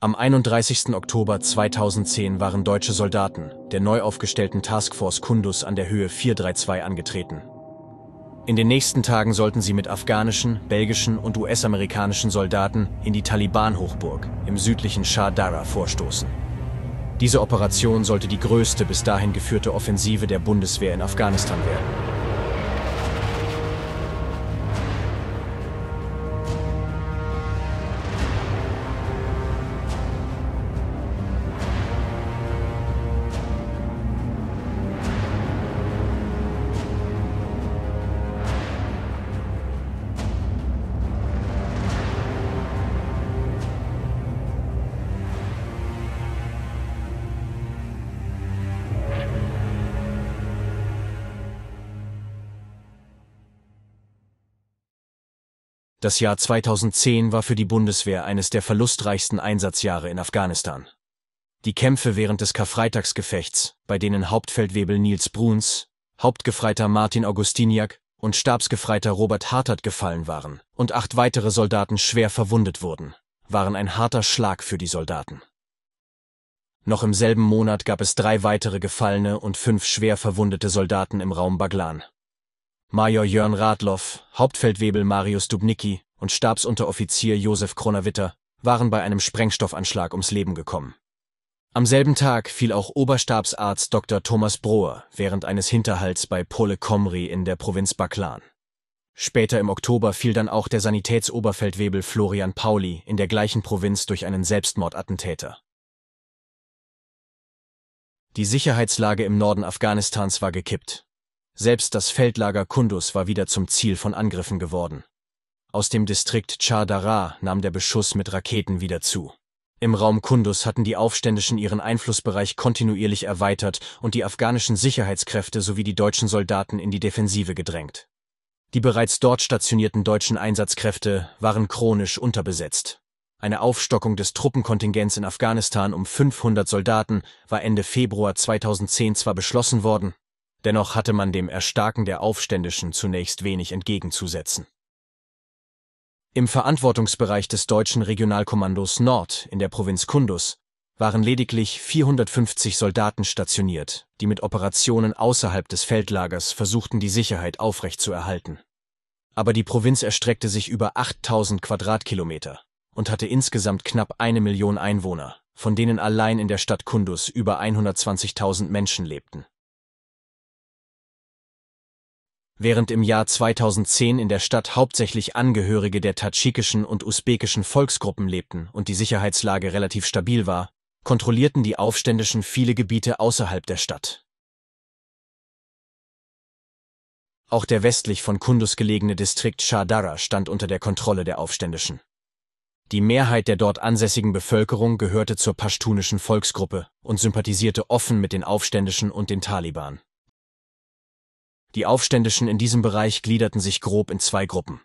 Am 31. Oktober 2010 waren deutsche Soldaten der neu aufgestellten Taskforce Kundus an der Höhe 432 angetreten. In den nächsten Tagen sollten sie mit afghanischen, belgischen und US-amerikanischen Soldaten in die Taliban-Hochburg im südlichen Shah Dara vorstoßen. Diese Operation sollte die größte bis dahin geführte Offensive der Bundeswehr in Afghanistan werden. Das Jahr 2010 war für die Bundeswehr eines der verlustreichsten Einsatzjahre in Afghanistan. Die Kämpfe während des Karfreitagsgefechts, bei denen Hauptfeldwebel Nils Bruns, Hauptgefreiter Martin Augustiniak und Stabsgefreiter Robert Hartert gefallen waren und acht weitere Soldaten schwer verwundet wurden, waren ein harter Schlag für die Soldaten. Noch im selben Monat gab es drei weitere Gefallene und fünf schwer verwundete Soldaten im Raum Baglan. Major Jörn Radloff, Hauptfeldwebel Marius Dubnicki und Stabsunteroffizier Josef Kronawitter waren bei einem Sprengstoffanschlag ums Leben gekommen. Am selben Tag fiel auch Oberstabsarzt Dr. Thomas Broer während eines Hinterhalts bei Pole Komri in der Provinz Baklan. Später im Oktober fiel dann auch der Sanitätsoberfeldwebel Florian Pauli in der gleichen Provinz durch einen Selbstmordattentäter. Die Sicherheitslage im Norden Afghanistans war gekippt selbst das Feldlager Kundus war wieder zum Ziel von Angriffen geworden. Aus dem Distrikt Chardara nahm der Beschuss mit Raketen wieder zu. Im Raum Kundus hatten die Aufständischen ihren Einflussbereich kontinuierlich erweitert und die afghanischen Sicherheitskräfte sowie die deutschen Soldaten in die Defensive gedrängt. Die bereits dort stationierten deutschen Einsatzkräfte waren chronisch unterbesetzt. Eine Aufstockung des Truppenkontingents in Afghanistan um 500 Soldaten war Ende Februar 2010 zwar beschlossen worden, Dennoch hatte man dem Erstarken der Aufständischen zunächst wenig entgegenzusetzen. Im Verantwortungsbereich des deutschen Regionalkommandos Nord in der Provinz Kundus waren lediglich 450 Soldaten stationiert, die mit Operationen außerhalb des Feldlagers versuchten, die Sicherheit aufrechtzuerhalten. Aber die Provinz erstreckte sich über 8000 Quadratkilometer und hatte insgesamt knapp eine Million Einwohner, von denen allein in der Stadt Kundus über 120.000 Menschen lebten. Während im Jahr 2010 in der Stadt hauptsächlich Angehörige der tatschikischen und usbekischen Volksgruppen lebten und die Sicherheitslage relativ stabil war, kontrollierten die Aufständischen viele Gebiete außerhalb der Stadt. Auch der westlich von Kundus gelegene Distrikt Shadara stand unter der Kontrolle der Aufständischen. Die Mehrheit der dort ansässigen Bevölkerung gehörte zur paschtunischen Volksgruppe und sympathisierte offen mit den Aufständischen und den Taliban. Die Aufständischen in diesem Bereich gliederten sich grob in zwei Gruppen.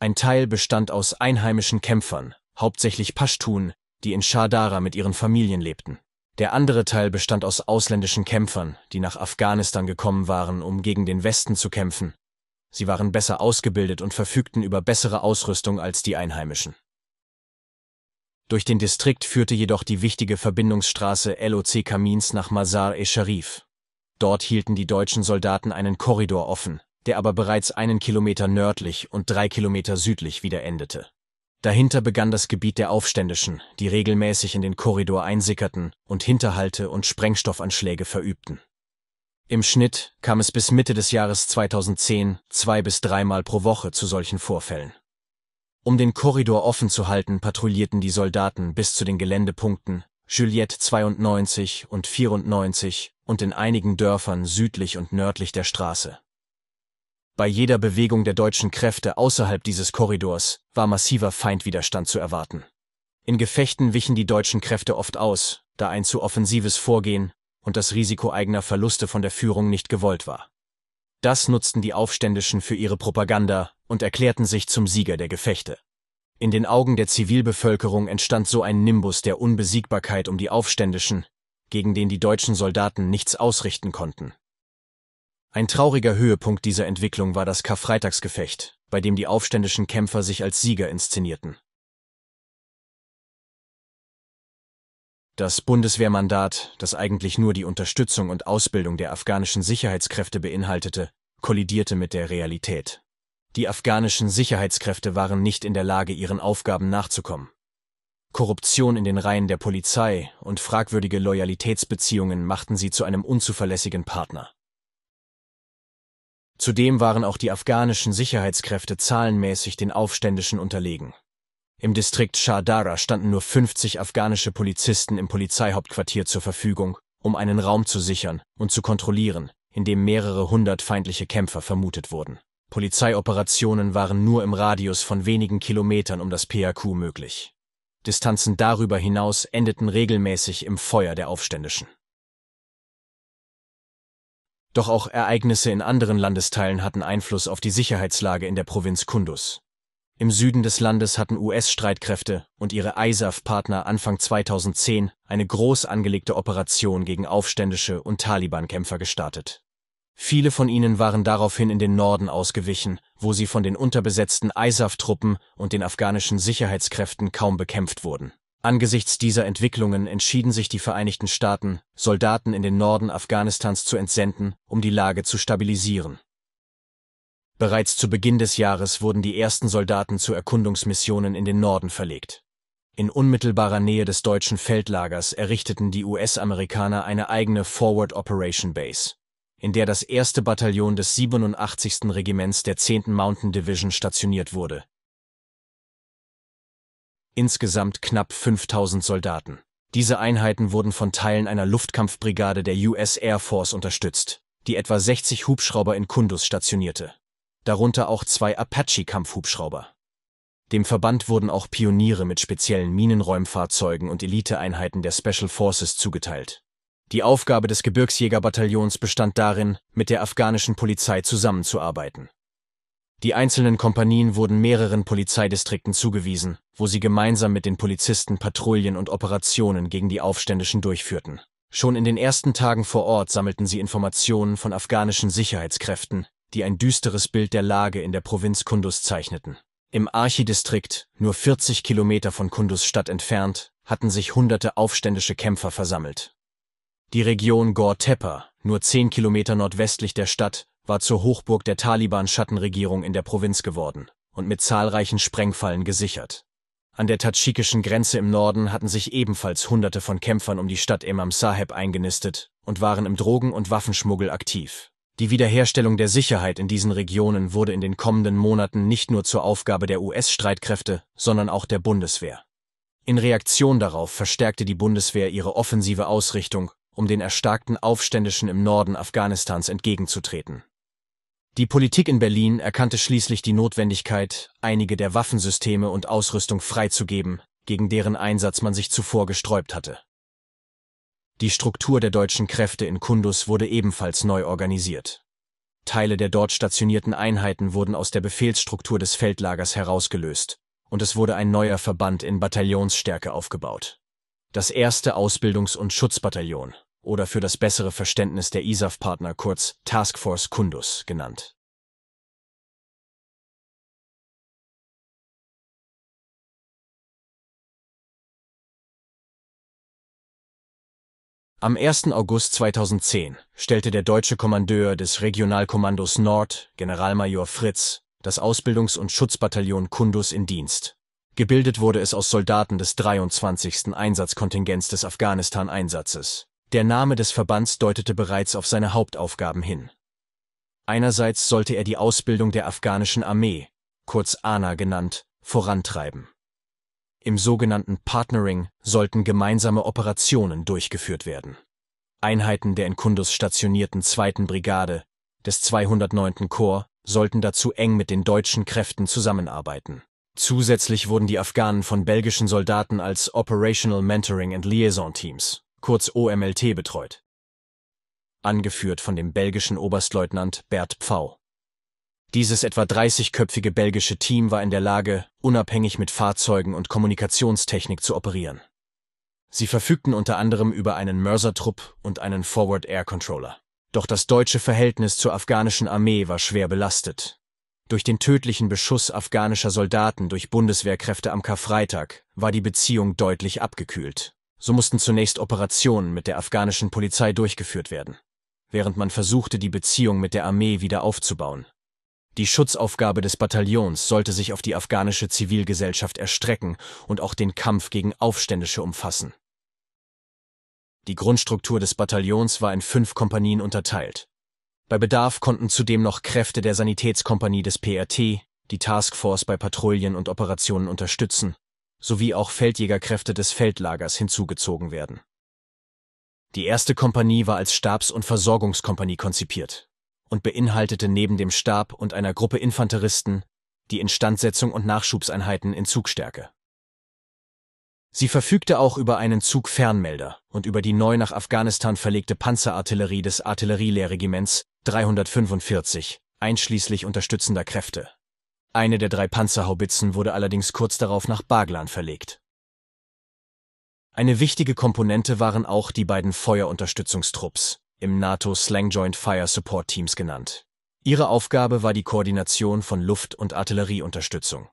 Ein Teil bestand aus einheimischen Kämpfern, hauptsächlich Paschtun, die in Schadara mit ihren Familien lebten. Der andere Teil bestand aus ausländischen Kämpfern, die nach Afghanistan gekommen waren, um gegen den Westen zu kämpfen. Sie waren besser ausgebildet und verfügten über bessere Ausrüstung als die Einheimischen. Durch den Distrikt führte jedoch die wichtige Verbindungsstraße LOC Kamins nach Mazar-e-Sharif. Dort hielten die deutschen Soldaten einen Korridor offen, der aber bereits einen Kilometer nördlich und drei Kilometer südlich wieder endete. Dahinter begann das Gebiet der Aufständischen, die regelmäßig in den Korridor einsickerten und Hinterhalte und Sprengstoffanschläge verübten. Im Schnitt kam es bis Mitte des Jahres 2010 zwei bis dreimal pro Woche zu solchen Vorfällen. Um den Korridor offen zu halten, patrouillierten die Soldaten bis zu den Geländepunkten Juliette 92 und 94 und in einigen Dörfern südlich und nördlich der Straße. Bei jeder Bewegung der deutschen Kräfte außerhalb dieses Korridors war massiver Feindwiderstand zu erwarten. In Gefechten wichen die deutschen Kräfte oft aus, da ein zu offensives Vorgehen und das Risiko eigener Verluste von der Führung nicht gewollt war. Das nutzten die Aufständischen für ihre Propaganda und erklärten sich zum Sieger der Gefechte. In den Augen der Zivilbevölkerung entstand so ein Nimbus der Unbesiegbarkeit um die Aufständischen, gegen den die deutschen Soldaten nichts ausrichten konnten. Ein trauriger Höhepunkt dieser Entwicklung war das Karfreitagsgefecht, bei dem die aufständischen Kämpfer sich als Sieger inszenierten. Das Bundeswehrmandat, das eigentlich nur die Unterstützung und Ausbildung der afghanischen Sicherheitskräfte beinhaltete, kollidierte mit der Realität. Die afghanischen Sicherheitskräfte waren nicht in der Lage, ihren Aufgaben nachzukommen. Korruption in den Reihen der Polizei und fragwürdige Loyalitätsbeziehungen machten sie zu einem unzuverlässigen Partner. Zudem waren auch die afghanischen Sicherheitskräfte zahlenmäßig den Aufständischen unterlegen. Im Distrikt Shardara standen nur 50 afghanische Polizisten im Polizeihauptquartier zur Verfügung, um einen Raum zu sichern und zu kontrollieren, in dem mehrere hundert feindliche Kämpfer vermutet wurden. Polizeioperationen waren nur im Radius von wenigen Kilometern um das PAQ möglich. Distanzen darüber hinaus endeten regelmäßig im Feuer der Aufständischen. Doch auch Ereignisse in anderen Landesteilen hatten Einfluss auf die Sicherheitslage in der Provinz Kundus. Im Süden des Landes hatten US-Streitkräfte und ihre ISAF-Partner Anfang 2010 eine groß angelegte Operation gegen Aufständische und Taliban-Kämpfer gestartet Viele von ihnen waren daraufhin in den Norden ausgewichen, wo sie von den unterbesetzten ISAF-Truppen und den afghanischen Sicherheitskräften kaum bekämpft wurden. Angesichts dieser Entwicklungen entschieden sich die Vereinigten Staaten, Soldaten in den Norden Afghanistans zu entsenden, um die Lage zu stabilisieren. Bereits zu Beginn des Jahres wurden die ersten Soldaten zu Erkundungsmissionen in den Norden verlegt. In unmittelbarer Nähe des deutschen Feldlagers errichteten die US-Amerikaner eine eigene Forward Operation Base in der das 1. Bataillon des 87. Regiments der 10. Mountain Division stationiert wurde. Insgesamt knapp 5000 Soldaten. Diese Einheiten wurden von Teilen einer Luftkampfbrigade der US Air Force unterstützt, die etwa 60 Hubschrauber in Kundus stationierte. Darunter auch zwei Apache-Kampfhubschrauber. Dem Verband wurden auch Pioniere mit speziellen Minenräumfahrzeugen und Eliteeinheiten der Special Forces zugeteilt die Aufgabe des Gebirgsjägerbataillons bestand darin, mit der afghanischen Polizei zusammenzuarbeiten. Die einzelnen Kompanien wurden mehreren Polizeidistrikten zugewiesen, wo sie gemeinsam mit den Polizisten Patrouillen und Operationen gegen die Aufständischen durchführten. Schon in den ersten Tagen vor Ort sammelten sie Informationen von afghanischen Sicherheitskräften, die ein düsteres Bild der Lage in der Provinz Kundus zeichneten. Im Archidistrikt, nur 40 Kilometer von Kundus Stadt entfernt, hatten sich hunderte aufständische Kämpfer versammelt die Region Gortepper, nur zehn Kilometer nordwestlich der Stadt, war zur Hochburg der Taliban-Schattenregierung in der Provinz geworden und mit zahlreichen Sprengfallen gesichert. An der tadschikischen Grenze im Norden hatten sich ebenfalls Hunderte von Kämpfern um die Stadt Imam Saheb eingenistet und waren im Drogen- und Waffenschmuggel aktiv. Die Wiederherstellung der Sicherheit in diesen Regionen wurde in den kommenden Monaten nicht nur zur Aufgabe der US-Streitkräfte, sondern auch der Bundeswehr. In Reaktion darauf verstärkte die Bundeswehr ihre offensive Ausrichtung um den erstarkten Aufständischen im Norden Afghanistans entgegenzutreten. Die Politik in Berlin erkannte schließlich die Notwendigkeit, einige der Waffensysteme und Ausrüstung freizugeben, gegen deren Einsatz man sich zuvor gesträubt hatte. Die Struktur der deutschen Kräfte in Kundus wurde ebenfalls neu organisiert. Teile der dort stationierten Einheiten wurden aus der Befehlsstruktur des Feldlagers herausgelöst, und es wurde ein neuer Verband in Bataillonsstärke aufgebaut. Das erste Ausbildungs- und Schutzbataillon oder für das bessere Verständnis der ISAF-Partner kurz Taskforce Kundus genannt. Am 1. August 2010 stellte der deutsche Kommandeur des Regionalkommandos Nord, Generalmajor Fritz, das Ausbildungs- und Schutzbataillon Kundus in Dienst. Gebildet wurde es aus Soldaten des 23. Einsatzkontingents des Afghanistan-Einsatzes. Der Name des Verbands deutete bereits auf seine Hauptaufgaben hin. Einerseits sollte er die Ausbildung der afghanischen Armee, kurz ANA genannt, vorantreiben. Im sogenannten Partnering sollten gemeinsame Operationen durchgeführt werden. Einheiten der in Kundus stationierten 2. Brigade des 209. Korps sollten dazu eng mit den deutschen Kräften zusammenarbeiten. Zusätzlich wurden die Afghanen von belgischen Soldaten als Operational Mentoring and Liaison Teams kurz OMLT, betreut. Angeführt von dem belgischen Oberstleutnant Bert Pfau. Dieses etwa 30-köpfige belgische Team war in der Lage, unabhängig mit Fahrzeugen und Kommunikationstechnik zu operieren. Sie verfügten unter anderem über einen Mörsertrupp und einen Forward Air Controller. Doch das deutsche Verhältnis zur afghanischen Armee war schwer belastet. Durch den tödlichen Beschuss afghanischer Soldaten durch Bundeswehrkräfte am Karfreitag war die Beziehung deutlich abgekühlt. So mussten zunächst Operationen mit der afghanischen Polizei durchgeführt werden, während man versuchte, die Beziehung mit der Armee wieder aufzubauen. Die Schutzaufgabe des Bataillons sollte sich auf die afghanische Zivilgesellschaft erstrecken und auch den Kampf gegen Aufständische umfassen. Die Grundstruktur des Bataillons war in fünf Kompanien unterteilt. Bei Bedarf konnten zudem noch Kräfte der Sanitätskompanie des PRT die Taskforce bei Patrouillen und Operationen unterstützen sowie auch Feldjägerkräfte des Feldlagers hinzugezogen werden. Die erste Kompanie war als Stabs- und Versorgungskompanie konzipiert und beinhaltete neben dem Stab und einer Gruppe Infanteristen die Instandsetzung und Nachschubseinheiten in Zugstärke. Sie verfügte auch über einen Zugfernmelder und über die neu nach Afghanistan verlegte Panzerartillerie des Artillerielehrregiments 345, einschließlich unterstützender Kräfte. Eine der drei Panzerhaubitzen wurde allerdings kurz darauf nach Baglan verlegt. Eine wichtige Komponente waren auch die beiden Feuerunterstützungstrupps, im NATO Slang Joint Fire Support Teams genannt. Ihre Aufgabe war die Koordination von Luft- und Artillerieunterstützung.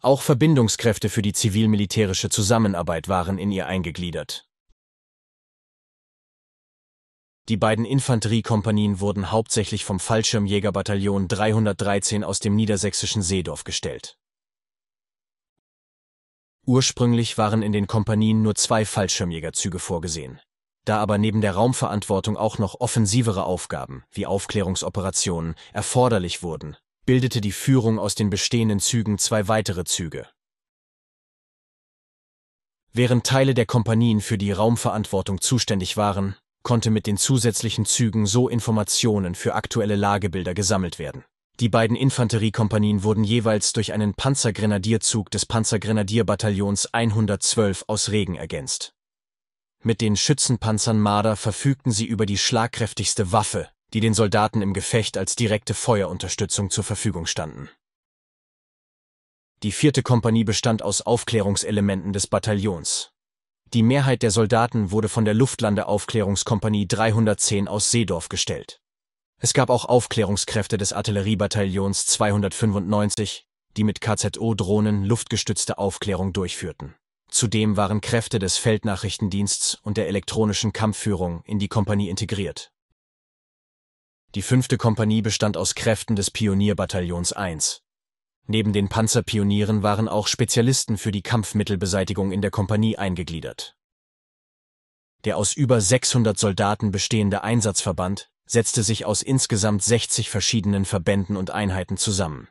Auch Verbindungskräfte für die zivil-militärische Zusammenarbeit waren in ihr eingegliedert die beiden Infanteriekompanien wurden hauptsächlich vom Fallschirmjägerbataillon 313 aus dem niedersächsischen Seedorf gestellt. Ursprünglich waren in den Kompanien nur zwei Fallschirmjägerzüge vorgesehen, da aber neben der Raumverantwortung auch noch offensivere Aufgaben, wie Aufklärungsoperationen, erforderlich wurden, bildete die Führung aus den bestehenden Zügen zwei weitere Züge. Während Teile der Kompanien für die Raumverantwortung zuständig waren, konnte mit den zusätzlichen Zügen so Informationen für aktuelle Lagebilder gesammelt werden. Die beiden Infanteriekompanien wurden jeweils durch einen Panzergrenadierzug des Panzergrenadierbataillons 112 aus Regen ergänzt. Mit den Schützenpanzern Marder verfügten sie über die schlagkräftigste Waffe, die den Soldaten im Gefecht als direkte Feuerunterstützung zur Verfügung standen. Die vierte Kompanie bestand aus Aufklärungselementen des Bataillons, die Mehrheit der Soldaten wurde von der Luftlandeaufklärungskompanie 310 aus Seedorf gestellt. Es gab auch Aufklärungskräfte des Artilleriebataillons 295, die mit KZO-Drohnen luftgestützte Aufklärung durchführten. Zudem waren Kräfte des Feldnachrichtendiensts und der elektronischen Kampfführung in die Kompanie integriert. Die fünfte Kompanie bestand aus Kräften des Pionierbataillons 1, Neben den Panzerpionieren waren auch Spezialisten für die Kampfmittelbeseitigung in der Kompanie eingegliedert. Der aus über 600 Soldaten bestehende Einsatzverband setzte sich aus insgesamt 60 verschiedenen Verbänden und Einheiten zusammen.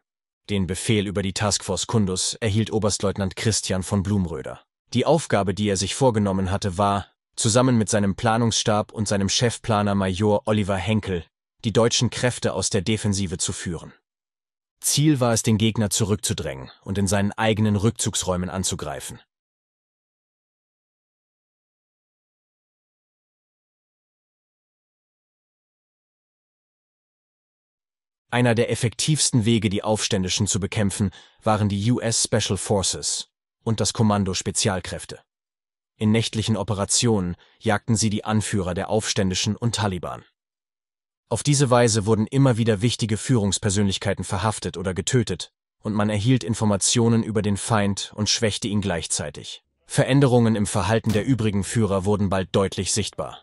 Den Befehl über die Taskforce Kundus erhielt Oberstleutnant Christian von Blumröder. Die Aufgabe, die er sich vorgenommen hatte, war, zusammen mit seinem Planungsstab und seinem Chefplaner Major Oliver Henkel, die deutschen Kräfte aus der Defensive zu führen. Ziel war es, den Gegner zurückzudrängen und in seinen eigenen Rückzugsräumen anzugreifen. Einer der effektivsten Wege, die Aufständischen zu bekämpfen, waren die US Special Forces und das Kommando Spezialkräfte. In nächtlichen Operationen jagten sie die Anführer der Aufständischen und Taliban. Auf diese Weise wurden immer wieder wichtige Führungspersönlichkeiten verhaftet oder getötet, und man erhielt Informationen über den Feind und schwächte ihn gleichzeitig. Veränderungen im Verhalten der übrigen Führer wurden bald deutlich sichtbar.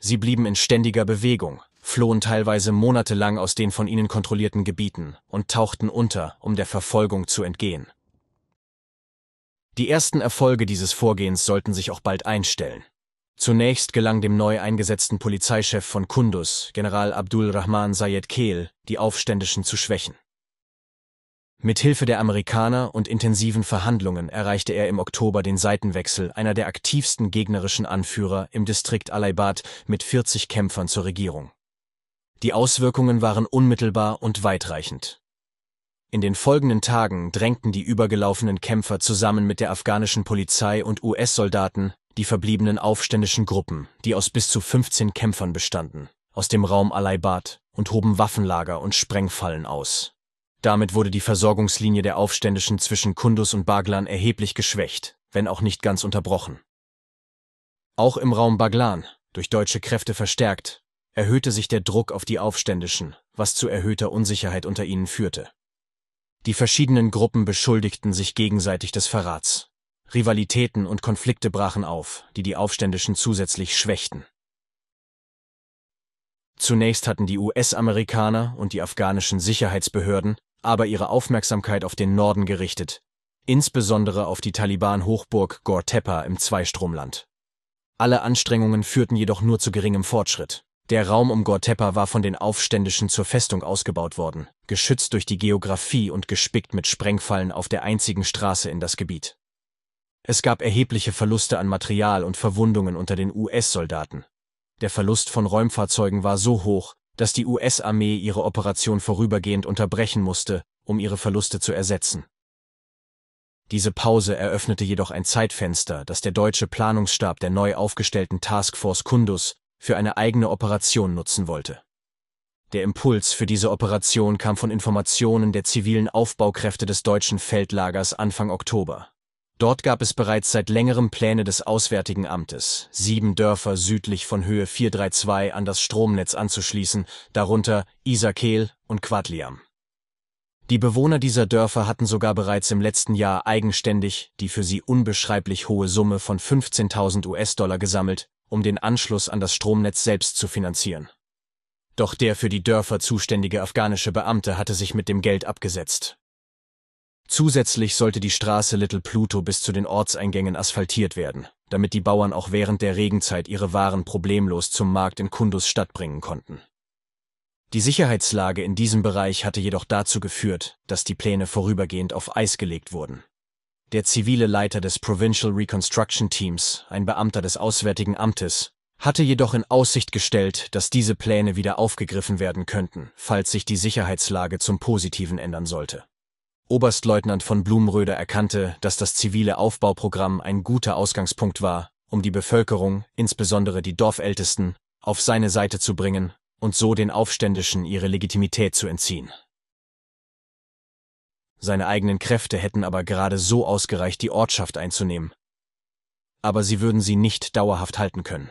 Sie blieben in ständiger Bewegung, flohen teilweise monatelang aus den von ihnen kontrollierten Gebieten und tauchten unter, um der Verfolgung zu entgehen. Die ersten Erfolge dieses Vorgehens sollten sich auch bald einstellen. Zunächst gelang dem neu eingesetzten Polizeichef von Kundus, General Abdul Rahman Sayed Kehl, die Aufständischen zu schwächen. Mithilfe der Amerikaner und intensiven Verhandlungen erreichte er im Oktober den Seitenwechsel einer der aktivsten gegnerischen Anführer im Distrikt Alaibad mit 40 Kämpfern zur Regierung. Die Auswirkungen waren unmittelbar und weitreichend. In den folgenden Tagen drängten die übergelaufenen Kämpfer zusammen mit der afghanischen Polizei und US-Soldaten die verbliebenen aufständischen Gruppen, die aus bis zu 15 Kämpfern bestanden, aus dem Raum Alaibad und hoben Waffenlager und Sprengfallen aus. Damit wurde die Versorgungslinie der Aufständischen zwischen Kundus und Baglan erheblich geschwächt, wenn auch nicht ganz unterbrochen. Auch im Raum Baglan, durch deutsche Kräfte verstärkt, erhöhte sich der Druck auf die Aufständischen, was zu erhöhter Unsicherheit unter ihnen führte. Die verschiedenen Gruppen beschuldigten sich gegenseitig des Verrats. Rivalitäten und Konflikte brachen auf, die die Aufständischen zusätzlich schwächten. Zunächst hatten die US-Amerikaner und die afghanischen Sicherheitsbehörden aber ihre Aufmerksamkeit auf den Norden gerichtet, insbesondere auf die Taliban-Hochburg Gore Gortepa im Zweistromland. Alle Anstrengungen führten jedoch nur zu geringem Fortschritt. Der Raum um Gore Gortepa war von den Aufständischen zur Festung ausgebaut worden, geschützt durch die Geographie und gespickt mit Sprengfallen auf der einzigen Straße in das Gebiet. Es gab erhebliche Verluste an Material und Verwundungen unter den US-Soldaten. Der Verlust von Räumfahrzeugen war so hoch, dass die US-Armee ihre Operation vorübergehend unterbrechen musste, um ihre Verluste zu ersetzen. Diese Pause eröffnete jedoch ein Zeitfenster, das der deutsche Planungsstab der neu aufgestellten Taskforce Kundus für eine eigene Operation nutzen wollte. Der Impuls für diese Operation kam von Informationen der zivilen Aufbaukräfte des deutschen Feldlagers Anfang Oktober. Dort gab es bereits seit längerem Pläne des Auswärtigen Amtes, sieben Dörfer südlich von Höhe 432 an das Stromnetz anzuschließen, darunter Isakel und Quadliam. Die Bewohner dieser Dörfer hatten sogar bereits im letzten Jahr eigenständig die für sie unbeschreiblich hohe Summe von 15.000 US-Dollar gesammelt, um den Anschluss an das Stromnetz selbst zu finanzieren. Doch der für die Dörfer zuständige afghanische Beamte hatte sich mit dem Geld abgesetzt Zusätzlich sollte die Straße Little Pluto bis zu den Ortseingängen asphaltiert werden, damit die Bauern auch während der Regenzeit ihre Waren problemlos zum Markt in Kundus Stadt bringen konnten. Die Sicherheitslage in diesem Bereich hatte jedoch dazu geführt, dass die Pläne vorübergehend auf Eis gelegt wurden. Der zivile Leiter des Provincial Reconstruction Teams, ein Beamter des Auswärtigen Amtes, hatte jedoch in Aussicht gestellt, dass diese Pläne wieder aufgegriffen werden könnten, falls sich die Sicherheitslage zum Positiven ändern sollte. Oberstleutnant von Blumröder erkannte, dass das zivile Aufbauprogramm ein guter Ausgangspunkt war, um die Bevölkerung, insbesondere die Dorfältesten, auf seine Seite zu bringen und so den Aufständischen ihre Legitimität zu entziehen. Seine eigenen Kräfte hätten aber gerade so ausgereicht, die Ortschaft einzunehmen. Aber sie würden sie nicht dauerhaft halten können.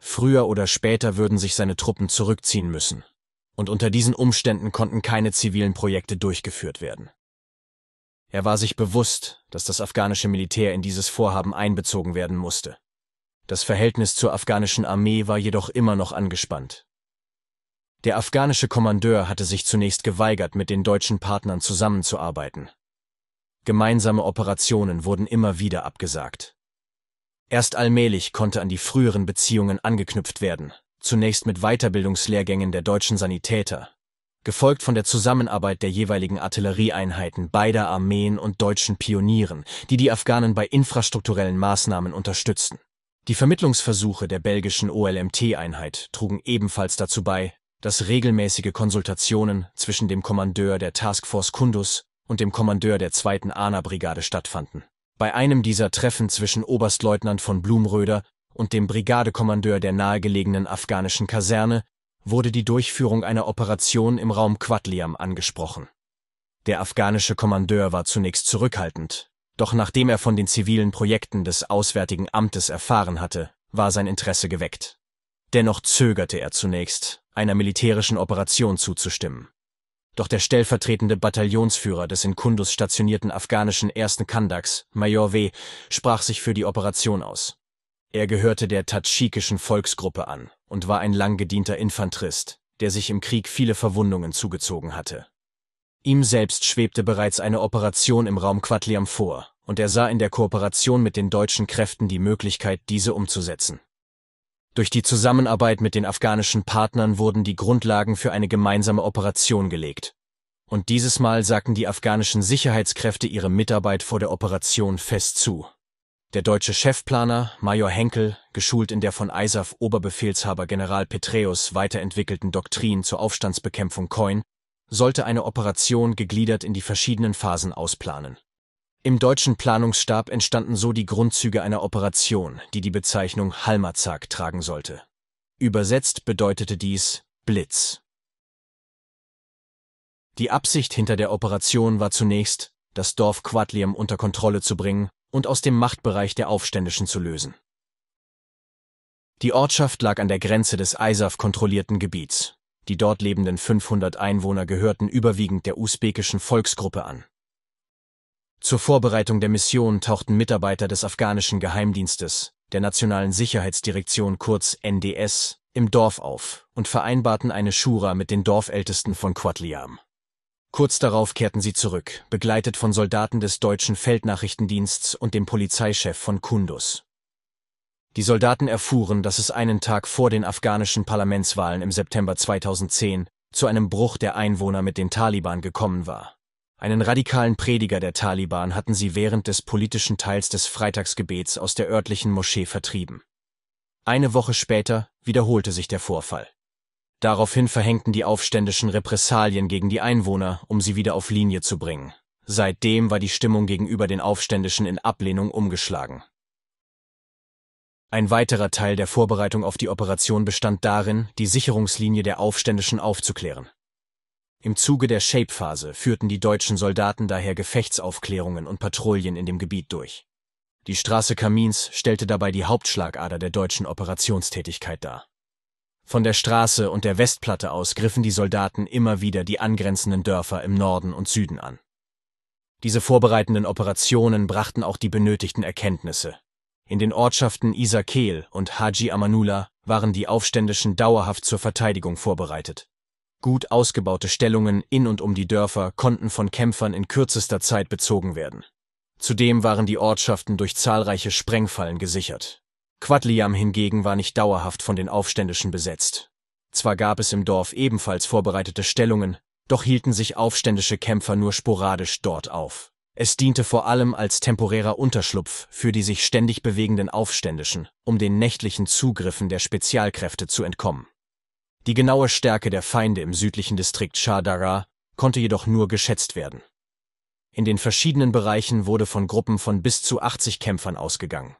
Früher oder später würden sich seine Truppen zurückziehen müssen und unter diesen Umständen konnten keine zivilen Projekte durchgeführt werden. Er war sich bewusst, dass das afghanische Militär in dieses Vorhaben einbezogen werden musste. Das Verhältnis zur afghanischen Armee war jedoch immer noch angespannt. Der afghanische Kommandeur hatte sich zunächst geweigert, mit den deutschen Partnern zusammenzuarbeiten. Gemeinsame Operationen wurden immer wieder abgesagt. Erst allmählich konnte an die früheren Beziehungen angeknüpft werden, zunächst mit Weiterbildungslehrgängen der deutschen Sanitäter, gefolgt von der Zusammenarbeit der jeweiligen Artillerieeinheiten beider Armeen und deutschen Pionieren, die die Afghanen bei infrastrukturellen Maßnahmen unterstützten. Die Vermittlungsversuche der belgischen OLMT-Einheit trugen ebenfalls dazu bei, dass regelmäßige Konsultationen zwischen dem Kommandeur der Taskforce Kundus und dem Kommandeur der zweiten ANA-Brigade stattfanden. Bei einem dieser Treffen zwischen Oberstleutnant von Blumröder und dem Brigadekommandeur der nahegelegenen afghanischen Kaserne wurde die Durchführung einer Operation im Raum Quadliam angesprochen. Der afghanische Kommandeur war zunächst zurückhaltend, doch nachdem er von den zivilen Projekten des Auswärtigen Amtes erfahren hatte, war sein Interesse geweckt. Dennoch zögerte er zunächst, einer militärischen Operation zuzustimmen. Doch der stellvertretende Bataillonsführer des in Kundus stationierten afghanischen 1. Kandaks, Major W., sprach sich für die Operation aus er gehörte der tatschikischen Volksgruppe an und war ein lang gedienter Infanterist, der sich im Krieg viele Verwundungen zugezogen hatte. Ihm selbst schwebte bereits eine Operation im Raum Quatliam vor, und er sah in der Kooperation mit den deutschen Kräften die Möglichkeit, diese umzusetzen. Durch die Zusammenarbeit mit den afghanischen Partnern wurden die Grundlagen für eine gemeinsame Operation gelegt. Und dieses Mal sagten die afghanischen Sicherheitskräfte ihre Mitarbeit vor der Operation fest zu. Der deutsche Chefplaner, Major Henkel, geschult in der von ISAF Oberbefehlshaber General Petraeus weiterentwickelten Doktrin zur Aufstandsbekämpfung Coin, sollte eine Operation gegliedert in die verschiedenen Phasen ausplanen. Im deutschen Planungsstab entstanden so die Grundzüge einer Operation, die die Bezeichnung Halmazak tragen sollte. Übersetzt bedeutete dies Blitz. Die Absicht hinter der Operation war zunächst, das Dorf Quadlium unter Kontrolle zu bringen und aus dem Machtbereich der Aufständischen zu lösen. Die Ortschaft lag an der Grenze des ISAF-kontrollierten Gebiets. Die dort lebenden 500 Einwohner gehörten überwiegend der usbekischen Volksgruppe an. Zur Vorbereitung der Mission tauchten Mitarbeiter des afghanischen Geheimdienstes, der Nationalen Sicherheitsdirektion kurz NDS, im Dorf auf und vereinbarten eine Schura mit den Dorfältesten von Quadliam. Kurz darauf kehrten sie zurück, begleitet von Soldaten des deutschen Feldnachrichtendiensts und dem Polizeichef von Kundus. Die Soldaten erfuhren, dass es einen Tag vor den afghanischen Parlamentswahlen im September 2010 zu einem Bruch der Einwohner mit den Taliban gekommen war. Einen radikalen Prediger der Taliban hatten sie während des politischen Teils des Freitagsgebets aus der örtlichen Moschee vertrieben. Eine Woche später wiederholte sich der Vorfall. Daraufhin verhängten die Aufständischen Repressalien gegen die Einwohner, um sie wieder auf Linie zu bringen. Seitdem war die Stimmung gegenüber den Aufständischen in Ablehnung umgeschlagen. Ein weiterer Teil der Vorbereitung auf die Operation bestand darin, die Sicherungslinie der Aufständischen aufzuklären. Im Zuge der Shape-Phase führten die deutschen Soldaten daher Gefechtsaufklärungen und Patrouillen in dem Gebiet durch. Die Straße Kamins stellte dabei die Hauptschlagader der deutschen Operationstätigkeit dar. Von der Straße und der Westplatte aus griffen die Soldaten immer wieder die angrenzenden Dörfer im Norden und Süden an. Diese vorbereitenden Operationen brachten auch die benötigten Erkenntnisse. In den Ortschaften Isakel und Haji Amanula waren die Aufständischen dauerhaft zur Verteidigung vorbereitet. Gut ausgebaute Stellungen in und um die Dörfer konnten von Kämpfern in kürzester Zeit bezogen werden. Zudem waren die Ortschaften durch zahlreiche Sprengfallen gesichert. Quadliam hingegen war nicht dauerhaft von den Aufständischen besetzt. Zwar gab es im Dorf ebenfalls vorbereitete Stellungen, doch hielten sich aufständische Kämpfer nur sporadisch dort auf. Es diente vor allem als temporärer Unterschlupf für die sich ständig bewegenden Aufständischen, um den nächtlichen Zugriffen der Spezialkräfte zu entkommen. Die genaue Stärke der Feinde im südlichen Distrikt Shadara konnte jedoch nur geschätzt werden. In den verschiedenen Bereichen wurde von Gruppen von bis zu 80 Kämpfern ausgegangen.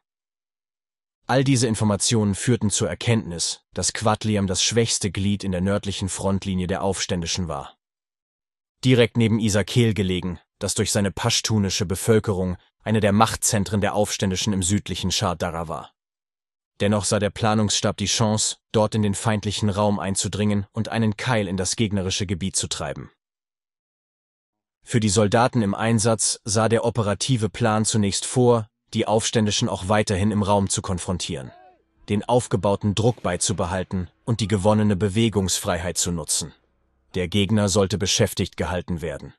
All diese Informationen führten zur Erkenntnis, dass Quadliam das schwächste Glied in der nördlichen Frontlinie der Aufständischen war. Direkt neben Isakil gelegen, das durch seine paschtunische Bevölkerung eine der Machtzentren der Aufständischen im südlichen Schadara war. Dennoch sah der Planungsstab die Chance, dort in den feindlichen Raum einzudringen und einen Keil in das gegnerische Gebiet zu treiben. Für die Soldaten im Einsatz sah der operative Plan zunächst vor, die Aufständischen auch weiterhin im Raum zu konfrontieren, den aufgebauten Druck beizubehalten und die gewonnene Bewegungsfreiheit zu nutzen. Der Gegner sollte beschäftigt gehalten werden.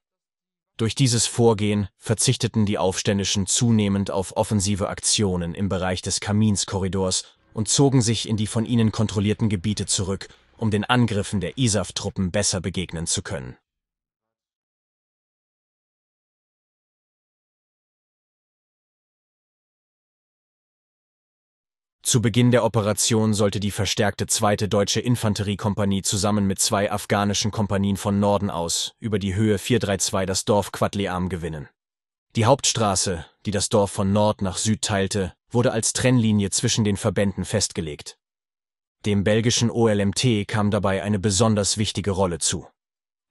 Durch dieses Vorgehen verzichteten die Aufständischen zunehmend auf offensive Aktionen im Bereich des Kaminskorridors und zogen sich in die von ihnen kontrollierten Gebiete zurück, um den Angriffen der ISAF-Truppen besser begegnen zu können. Zu Beginn der Operation sollte die verstärkte zweite Deutsche Infanteriekompanie zusammen mit zwei afghanischen Kompanien von Norden aus über die Höhe 432 das Dorf Quadliam gewinnen. Die Hauptstraße, die das Dorf von Nord nach Süd teilte, wurde als Trennlinie zwischen den Verbänden festgelegt. Dem belgischen OLMT kam dabei eine besonders wichtige Rolle zu.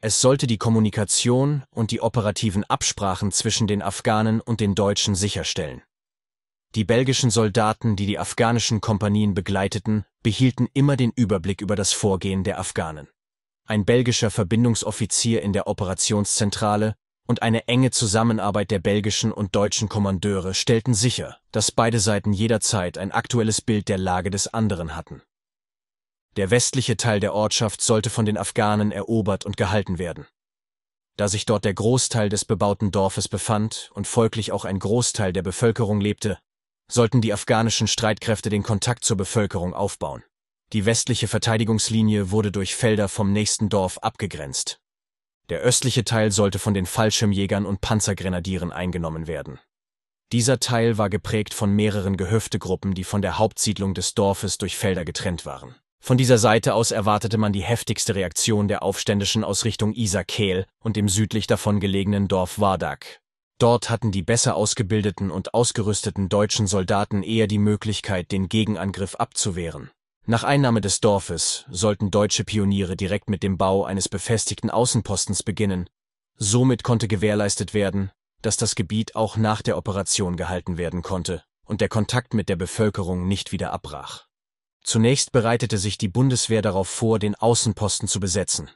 Es sollte die Kommunikation und die operativen Absprachen zwischen den Afghanen und den Deutschen sicherstellen. Die belgischen Soldaten, die die afghanischen Kompanien begleiteten, behielten immer den Überblick über das Vorgehen der Afghanen. Ein belgischer Verbindungsoffizier in der Operationszentrale und eine enge Zusammenarbeit der belgischen und deutschen Kommandeure stellten sicher, dass beide Seiten jederzeit ein aktuelles Bild der Lage des anderen hatten. Der westliche Teil der Ortschaft sollte von den Afghanen erobert und gehalten werden. Da sich dort der Großteil des bebauten Dorfes befand und folglich auch ein Großteil der Bevölkerung lebte, sollten die afghanischen Streitkräfte den Kontakt zur Bevölkerung aufbauen. Die westliche Verteidigungslinie wurde durch Felder vom nächsten Dorf abgegrenzt. Der östliche Teil sollte von den Fallschirmjägern und Panzergrenadieren eingenommen werden. Dieser Teil war geprägt von mehreren Gehöftegruppen, die von der Hauptsiedlung des Dorfes durch Felder getrennt waren. Von dieser Seite aus erwartete man die heftigste Reaktion der Aufständischen aus Richtung Isakel und dem südlich davon gelegenen Dorf Wardak. Dort hatten die besser ausgebildeten und ausgerüsteten deutschen Soldaten eher die Möglichkeit, den Gegenangriff abzuwehren. Nach Einnahme des Dorfes sollten deutsche Pioniere direkt mit dem Bau eines befestigten Außenpostens beginnen. Somit konnte gewährleistet werden, dass das Gebiet auch nach der Operation gehalten werden konnte und der Kontakt mit der Bevölkerung nicht wieder abbrach. Zunächst bereitete sich die Bundeswehr darauf vor, den Außenposten zu besetzen.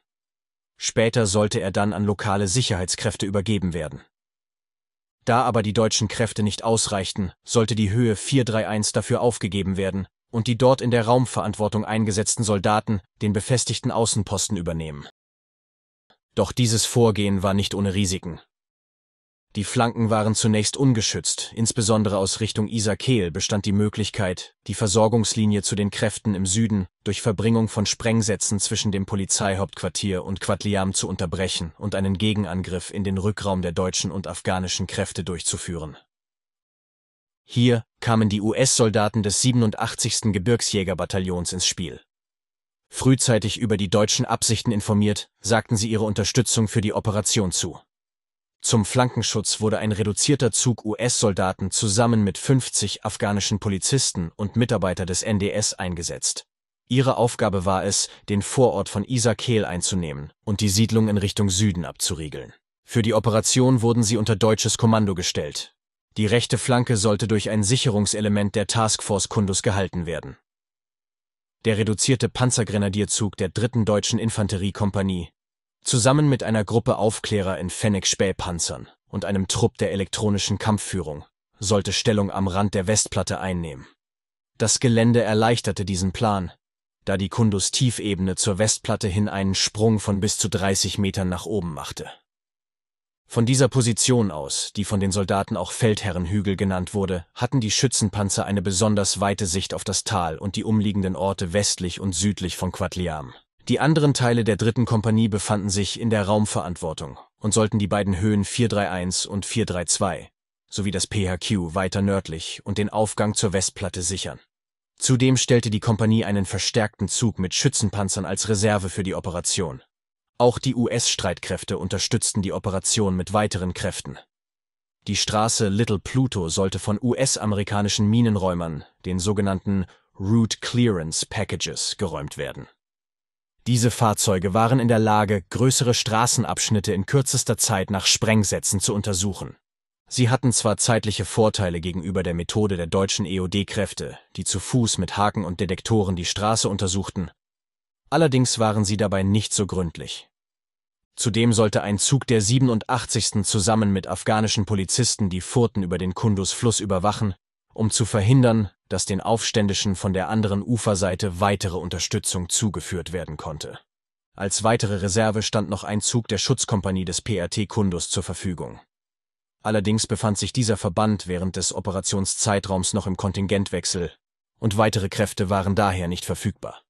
Später sollte er dann an lokale Sicherheitskräfte übergeben werden. Da aber die deutschen Kräfte nicht ausreichten, sollte die Höhe 431 dafür aufgegeben werden und die dort in der Raumverantwortung eingesetzten Soldaten den befestigten Außenposten übernehmen. Doch dieses Vorgehen war nicht ohne Risiken. Die Flanken waren zunächst ungeschützt, insbesondere aus Richtung Isar-Kehl bestand die Möglichkeit, die Versorgungslinie zu den Kräften im Süden durch Verbringung von Sprengsätzen zwischen dem Polizeihauptquartier und Quatliam zu unterbrechen und einen Gegenangriff in den Rückraum der deutschen und afghanischen Kräfte durchzuführen. Hier kamen die US-Soldaten des 87. Gebirgsjägerbataillons ins Spiel. Frühzeitig über die deutschen Absichten informiert, sagten sie ihre Unterstützung für die Operation zu. Zum Flankenschutz wurde ein reduzierter Zug US-Soldaten zusammen mit 50 afghanischen Polizisten und Mitarbeiter des NDS eingesetzt. Ihre Aufgabe war es, den Vorort von Isakil einzunehmen und die Siedlung in Richtung Süden abzuriegeln. Für die Operation wurden sie unter deutsches Kommando gestellt. Die rechte Flanke sollte durch ein Sicherungselement der Taskforce Kundus gehalten werden. Der reduzierte Panzergrenadierzug der 3. Deutschen Infanteriekompanie Zusammen mit einer Gruppe Aufklärer in Fennec-Spähpanzern und einem Trupp der elektronischen Kampfführung sollte Stellung am Rand der Westplatte einnehmen. Das Gelände erleichterte diesen Plan, da die Kundus-Tiefebene zur Westplatte hin einen Sprung von bis zu 30 Metern nach oben machte. Von dieser Position aus, die von den Soldaten auch Feldherrenhügel genannt wurde, hatten die Schützenpanzer eine besonders weite Sicht auf das Tal und die umliegenden Orte westlich und südlich von Quatliam. Die anderen Teile der dritten Kompanie befanden sich in der Raumverantwortung und sollten die beiden Höhen 431 und 432 sowie das PHQ weiter nördlich und den Aufgang zur Westplatte sichern. Zudem stellte die Kompanie einen verstärkten Zug mit Schützenpanzern als Reserve für die Operation. Auch die US-Streitkräfte unterstützten die Operation mit weiteren Kräften. Die Straße Little Pluto sollte von US-amerikanischen Minenräumern, den sogenannten Route Clearance Packages, geräumt werden diese Fahrzeuge waren in der Lage, größere Straßenabschnitte in kürzester Zeit nach Sprengsätzen zu untersuchen. Sie hatten zwar zeitliche Vorteile gegenüber der Methode der deutschen EOD-Kräfte, die zu Fuß mit Haken und Detektoren die Straße untersuchten, allerdings waren sie dabei nicht so gründlich. Zudem sollte ein Zug der 87. zusammen mit afghanischen Polizisten die Furten über den Kundus-Fluss überwachen, um zu verhindern, dass den Aufständischen von der anderen Uferseite weitere Unterstützung zugeführt werden konnte. Als weitere Reserve stand noch ein Zug der Schutzkompanie des PRT Kundus zur Verfügung. Allerdings befand sich dieser Verband während des Operationszeitraums noch im Kontingentwechsel und weitere Kräfte waren daher nicht verfügbar.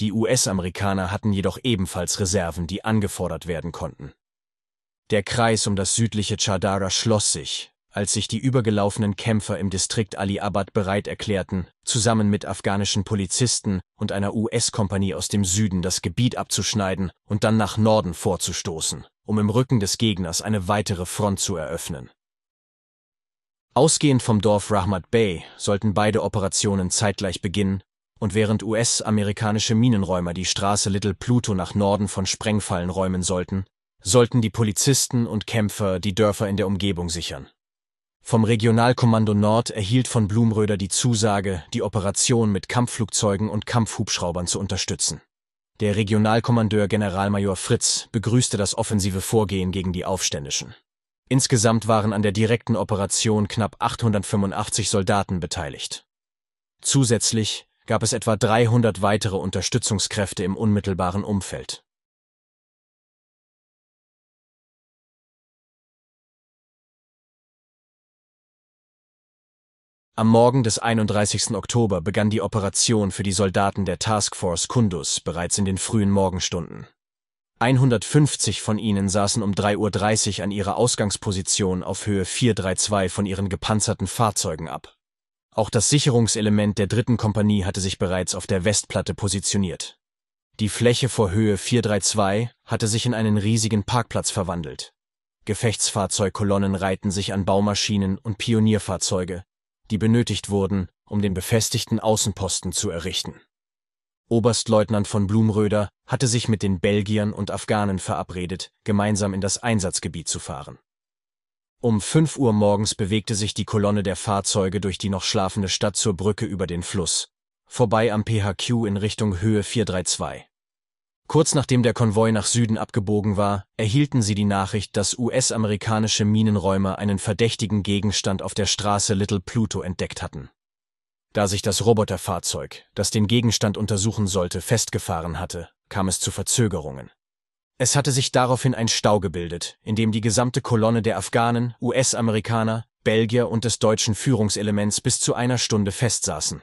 Die US-Amerikaner hatten jedoch ebenfalls Reserven, die angefordert werden konnten. Der Kreis um das südliche Chardara schloss sich, als sich die übergelaufenen Kämpfer im Distrikt Ali Abad bereit erklärten, zusammen mit afghanischen Polizisten und einer US-Kompanie aus dem Süden das Gebiet abzuschneiden und dann nach Norden vorzustoßen, um im Rücken des Gegners eine weitere Front zu eröffnen. Ausgehend vom Dorf Rahmat Bay sollten beide Operationen zeitgleich beginnen und während US-amerikanische Minenräumer die Straße Little Pluto nach Norden von Sprengfallen räumen sollten, sollten die Polizisten und Kämpfer die Dörfer in der Umgebung sichern. Vom Regionalkommando Nord erhielt von Blumröder die Zusage, die Operation mit Kampfflugzeugen und Kampfhubschraubern zu unterstützen. Der Regionalkommandeur Generalmajor Fritz begrüßte das offensive Vorgehen gegen die Aufständischen. Insgesamt waren an der direkten Operation knapp 885 Soldaten beteiligt. Zusätzlich gab es etwa 300 weitere Unterstützungskräfte im unmittelbaren Umfeld. Am Morgen des 31. Oktober begann die Operation für die Soldaten der Taskforce Kundus bereits in den frühen Morgenstunden. 150 von ihnen saßen um 3.30 Uhr an ihrer Ausgangsposition auf Höhe 432 von ihren gepanzerten Fahrzeugen ab. Auch das Sicherungselement der dritten Kompanie hatte sich bereits auf der Westplatte positioniert. Die Fläche vor Höhe 432 hatte sich in einen riesigen Parkplatz verwandelt. Gefechtsfahrzeugkolonnen reihten sich an Baumaschinen und Pionierfahrzeuge, die benötigt wurden, um den befestigten Außenposten zu errichten. Oberstleutnant von Blumröder hatte sich mit den Belgiern und Afghanen verabredet, gemeinsam in das Einsatzgebiet zu fahren. Um 5 Uhr morgens bewegte sich die Kolonne der Fahrzeuge durch die noch schlafende Stadt zur Brücke über den Fluss, vorbei am PHQ in Richtung Höhe 432. Kurz nachdem der Konvoi nach Süden abgebogen war, erhielten sie die Nachricht, dass US-amerikanische Minenräumer einen verdächtigen Gegenstand auf der Straße Little Pluto entdeckt hatten. Da sich das Roboterfahrzeug, das den Gegenstand untersuchen sollte, festgefahren hatte, kam es zu Verzögerungen. Es hatte sich daraufhin ein Stau gebildet, in dem die gesamte Kolonne der Afghanen, US-Amerikaner, Belgier und des deutschen Führungselements bis zu einer Stunde festsaßen.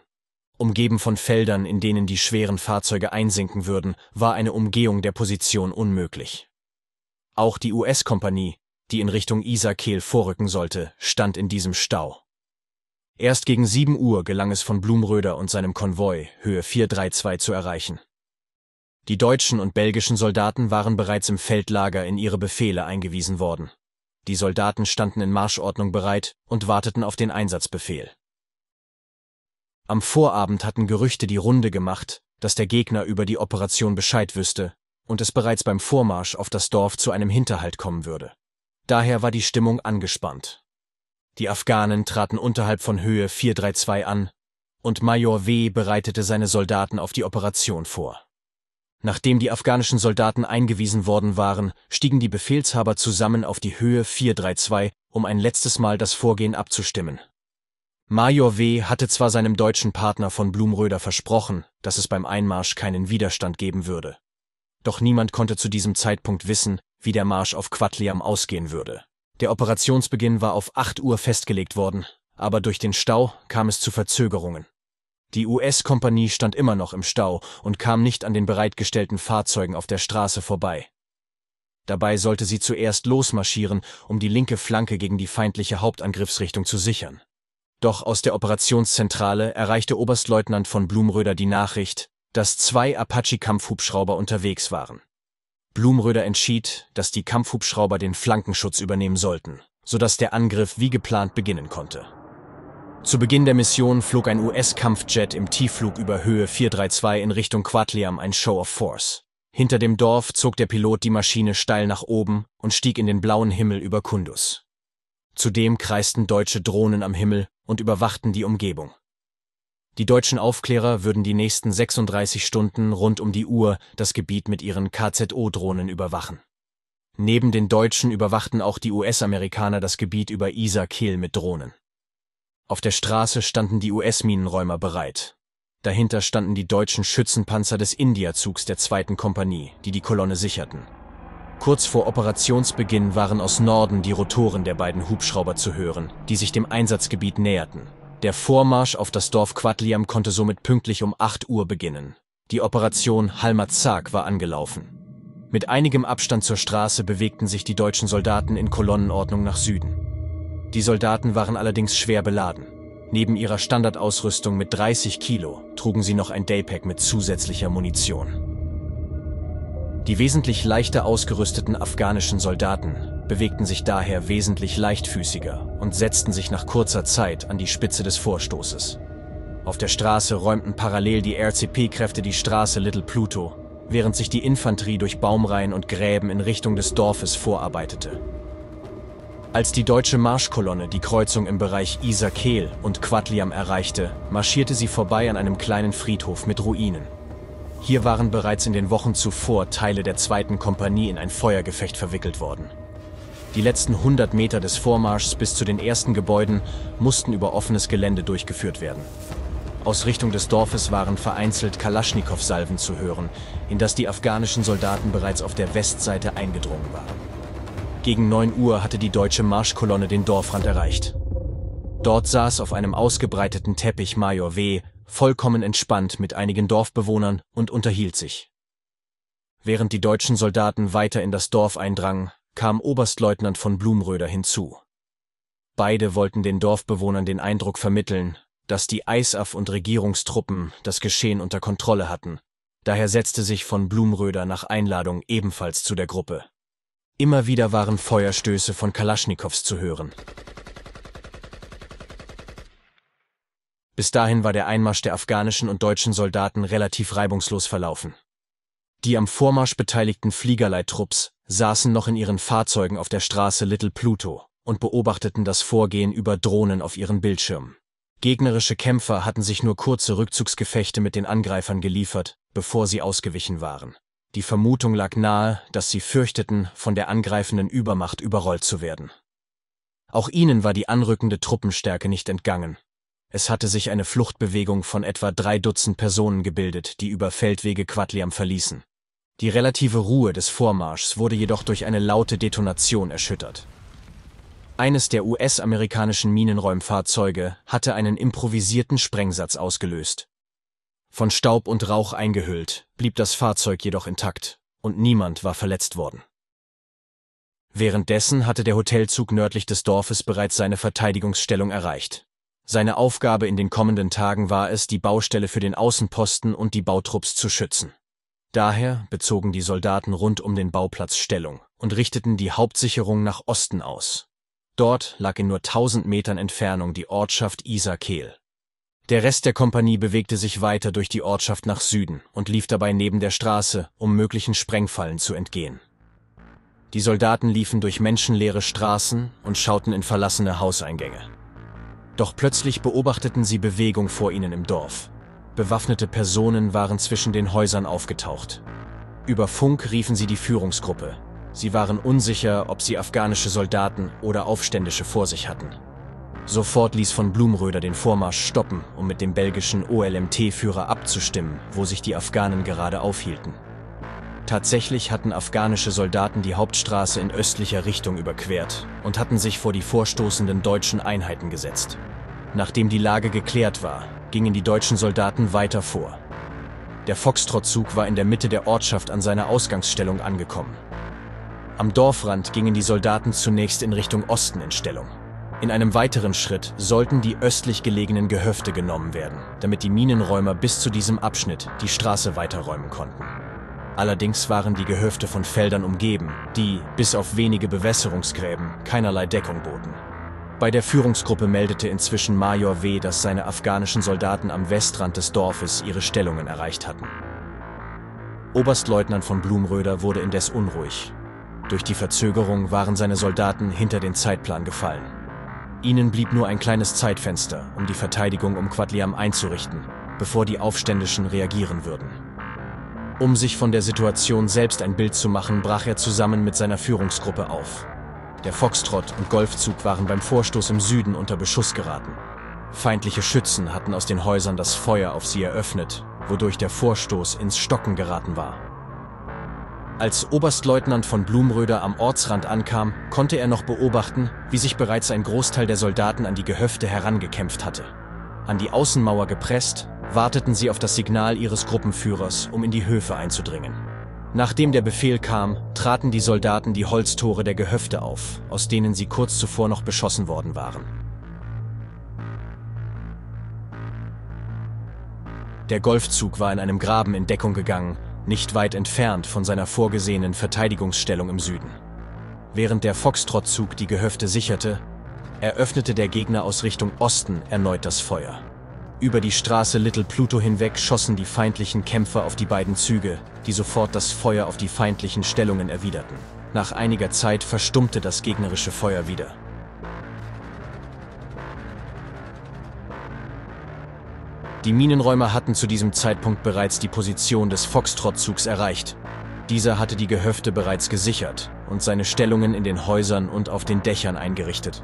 Umgeben von Feldern, in denen die schweren Fahrzeuge einsinken würden, war eine Umgehung der Position unmöglich. Auch die US-Kompanie, die in Richtung Isar-Kehl vorrücken sollte, stand in diesem Stau. Erst gegen 7 Uhr gelang es von Blumröder und seinem Konvoi, Höhe 432, zu erreichen. Die deutschen und belgischen Soldaten waren bereits im Feldlager in ihre Befehle eingewiesen worden. Die Soldaten standen in Marschordnung bereit und warteten auf den Einsatzbefehl. Am Vorabend hatten Gerüchte die Runde gemacht, dass der Gegner über die Operation Bescheid wüsste und es bereits beim Vormarsch auf das Dorf zu einem Hinterhalt kommen würde. Daher war die Stimmung angespannt. Die Afghanen traten unterhalb von Höhe 432 an und Major W. bereitete seine Soldaten auf die Operation vor. Nachdem die afghanischen Soldaten eingewiesen worden waren, stiegen die Befehlshaber zusammen auf die Höhe 432, um ein letztes Mal das Vorgehen abzustimmen. Major W. hatte zwar seinem deutschen Partner von Blumröder versprochen, dass es beim Einmarsch keinen Widerstand geben würde. Doch niemand konnte zu diesem Zeitpunkt wissen, wie der Marsch auf Quatliam ausgehen würde. Der Operationsbeginn war auf 8 Uhr festgelegt worden, aber durch den Stau kam es zu Verzögerungen. Die US-Kompanie stand immer noch im Stau und kam nicht an den bereitgestellten Fahrzeugen auf der Straße vorbei. Dabei sollte sie zuerst losmarschieren, um die linke Flanke gegen die feindliche Hauptangriffsrichtung zu sichern. Doch aus der Operationszentrale erreichte Oberstleutnant von Blumröder die Nachricht, dass zwei Apache-Kampfhubschrauber unterwegs waren. Blumröder entschied, dass die Kampfhubschrauber den Flankenschutz übernehmen sollten, sodass der Angriff wie geplant beginnen konnte. Zu Beginn der Mission flog ein US-Kampfjet im Tiefflug über Höhe 432 in Richtung Quatliam ein Show of Force. Hinter dem Dorf zog der Pilot die Maschine steil nach oben und stieg in den blauen Himmel über Kundus. Zudem kreisten deutsche Drohnen am Himmel und überwachten die Umgebung. Die deutschen Aufklärer würden die nächsten 36 Stunden rund um die Uhr das Gebiet mit ihren KZO-Drohnen überwachen. Neben den Deutschen überwachten auch die US-Amerikaner das Gebiet über Isar-Kiel mit Drohnen. Auf der Straße standen die US-Minenräumer bereit. Dahinter standen die deutschen Schützenpanzer des India-Zugs der zweiten Kompanie, die die Kolonne sicherten. Kurz vor Operationsbeginn waren aus Norden die Rotoren der beiden Hubschrauber zu hören, die sich dem Einsatzgebiet näherten. Der Vormarsch auf das Dorf Quatliam konnte somit pünktlich um 8 Uhr beginnen. Die Operation Halmarzak war angelaufen. Mit einigem Abstand zur Straße bewegten sich die deutschen Soldaten in Kolonnenordnung nach Süden. Die Soldaten waren allerdings schwer beladen. Neben ihrer Standardausrüstung mit 30 Kilo trugen sie noch ein Daypack mit zusätzlicher Munition. Die wesentlich leichter ausgerüsteten afghanischen Soldaten bewegten sich daher wesentlich leichtfüßiger und setzten sich nach kurzer Zeit an die Spitze des Vorstoßes. Auf der Straße räumten parallel die RCP-Kräfte die Straße Little Pluto, während sich die Infanterie durch Baumreihen und Gräben in Richtung des Dorfes vorarbeitete. Als die deutsche Marschkolonne die Kreuzung im Bereich Kehl und Quatliam erreichte, marschierte sie vorbei an einem kleinen Friedhof mit Ruinen. Hier waren bereits in den Wochen zuvor Teile der zweiten Kompanie in ein Feuergefecht verwickelt worden. Die letzten 100 Meter des Vormarschs bis zu den ersten Gebäuden mussten über offenes Gelände durchgeführt werden. Aus Richtung des Dorfes waren vereinzelt Kalaschnikow-Salven zu hören, in das die afghanischen Soldaten bereits auf der Westseite eingedrungen waren. Gegen 9 Uhr hatte die deutsche Marschkolonne den Dorfrand erreicht. Dort saß auf einem ausgebreiteten Teppich Major W., vollkommen entspannt mit einigen Dorfbewohnern und unterhielt sich. Während die deutschen Soldaten weiter in das Dorf eindrangen, kam Oberstleutnant von Blumröder hinzu. Beide wollten den Dorfbewohnern den Eindruck vermitteln, dass die ISAF und Regierungstruppen das Geschehen unter Kontrolle hatten. Daher setzte sich von Blumröder nach Einladung ebenfalls zu der Gruppe. Immer wieder waren Feuerstöße von Kalaschnikows zu hören. Bis dahin war der Einmarsch der afghanischen und deutschen Soldaten relativ reibungslos verlaufen. Die am Vormarsch beteiligten Fliegerleittrupps saßen noch in ihren Fahrzeugen auf der Straße Little Pluto und beobachteten das Vorgehen über Drohnen auf ihren Bildschirmen. Gegnerische Kämpfer hatten sich nur kurze Rückzugsgefechte mit den Angreifern geliefert, bevor sie ausgewichen waren. Die Vermutung lag nahe, dass sie fürchteten, von der angreifenden Übermacht überrollt zu werden. Auch ihnen war die anrückende Truppenstärke nicht entgangen es hatte sich eine Fluchtbewegung von etwa drei Dutzend Personen gebildet, die über Feldwege Quatliam verließen. Die relative Ruhe des Vormarschs wurde jedoch durch eine laute Detonation erschüttert. Eines der US-amerikanischen Minenräumfahrzeuge hatte einen improvisierten Sprengsatz ausgelöst. Von Staub und Rauch eingehüllt, blieb das Fahrzeug jedoch intakt und niemand war verletzt worden. Währenddessen hatte der Hotelzug nördlich des Dorfes bereits seine Verteidigungsstellung erreicht. Seine Aufgabe in den kommenden Tagen war es, die Baustelle für den Außenposten und die Bautrupps zu schützen. Daher bezogen die Soldaten rund um den Bauplatz Stellung und richteten die Hauptsicherung nach Osten aus. Dort lag in nur 1000 Metern Entfernung die Ortschaft Isakel. Der Rest der Kompanie bewegte sich weiter durch die Ortschaft nach Süden und lief dabei neben der Straße, um möglichen Sprengfallen zu entgehen. Die Soldaten liefen durch menschenleere Straßen und schauten in verlassene Hauseingänge. Doch plötzlich beobachteten sie Bewegung vor ihnen im Dorf. Bewaffnete Personen waren zwischen den Häusern aufgetaucht. Über Funk riefen sie die Führungsgruppe. Sie waren unsicher, ob sie afghanische Soldaten oder Aufständische vor sich hatten. Sofort ließ von Blumröder den Vormarsch stoppen, um mit dem belgischen OLMT-Führer abzustimmen, wo sich die Afghanen gerade aufhielten. Tatsächlich hatten afghanische Soldaten die Hauptstraße in östlicher Richtung überquert und hatten sich vor die vorstoßenden deutschen Einheiten gesetzt. Nachdem die Lage geklärt war, gingen die deutschen Soldaten weiter vor. Der Foxtrottzug war in der Mitte der Ortschaft an seiner Ausgangsstellung angekommen. Am Dorfrand gingen die Soldaten zunächst in Richtung Osten in Stellung. In einem weiteren Schritt sollten die östlich gelegenen Gehöfte genommen werden, damit die Minenräumer bis zu diesem Abschnitt die Straße weiterräumen konnten. Allerdings waren die Gehöfte von Feldern umgeben, die, bis auf wenige Bewässerungsgräben, keinerlei Deckung boten. Bei der Führungsgruppe meldete inzwischen Major W., dass seine afghanischen Soldaten am Westrand des Dorfes ihre Stellungen erreicht hatten. Oberstleutnant von Blumröder wurde indes unruhig. Durch die Verzögerung waren seine Soldaten hinter den Zeitplan gefallen. Ihnen blieb nur ein kleines Zeitfenster, um die Verteidigung um Quadliam einzurichten, bevor die Aufständischen reagieren würden. Um sich von der Situation selbst ein Bild zu machen, brach er zusammen mit seiner Führungsgruppe auf. Der Foxtrott und Golfzug waren beim Vorstoß im Süden unter Beschuss geraten. Feindliche Schützen hatten aus den Häusern das Feuer auf sie eröffnet, wodurch der Vorstoß ins Stocken geraten war. Als Oberstleutnant von Blumröder am Ortsrand ankam, konnte er noch beobachten, wie sich bereits ein Großteil der Soldaten an die Gehöfte herangekämpft hatte. An die Außenmauer gepresst, warteten sie auf das Signal ihres Gruppenführers, um in die Höfe einzudringen. Nachdem der Befehl kam, traten die Soldaten die Holztore der Gehöfte auf, aus denen sie kurz zuvor noch beschossen worden waren. Der Golfzug war in einem Graben in Deckung gegangen, nicht weit entfernt von seiner vorgesehenen Verteidigungsstellung im Süden. Während der Foxtrottzug die Gehöfte sicherte, eröffnete der Gegner aus Richtung Osten erneut das Feuer. Über die Straße Little Pluto hinweg schossen die feindlichen Kämpfer auf die beiden Züge, die sofort das Feuer auf die feindlichen Stellungen erwiderten. Nach einiger Zeit verstummte das gegnerische Feuer wieder. Die Minenräumer hatten zu diesem Zeitpunkt bereits die Position des Foxtrot-Zugs erreicht. Dieser hatte die Gehöfte bereits gesichert und seine Stellungen in den Häusern und auf den Dächern eingerichtet.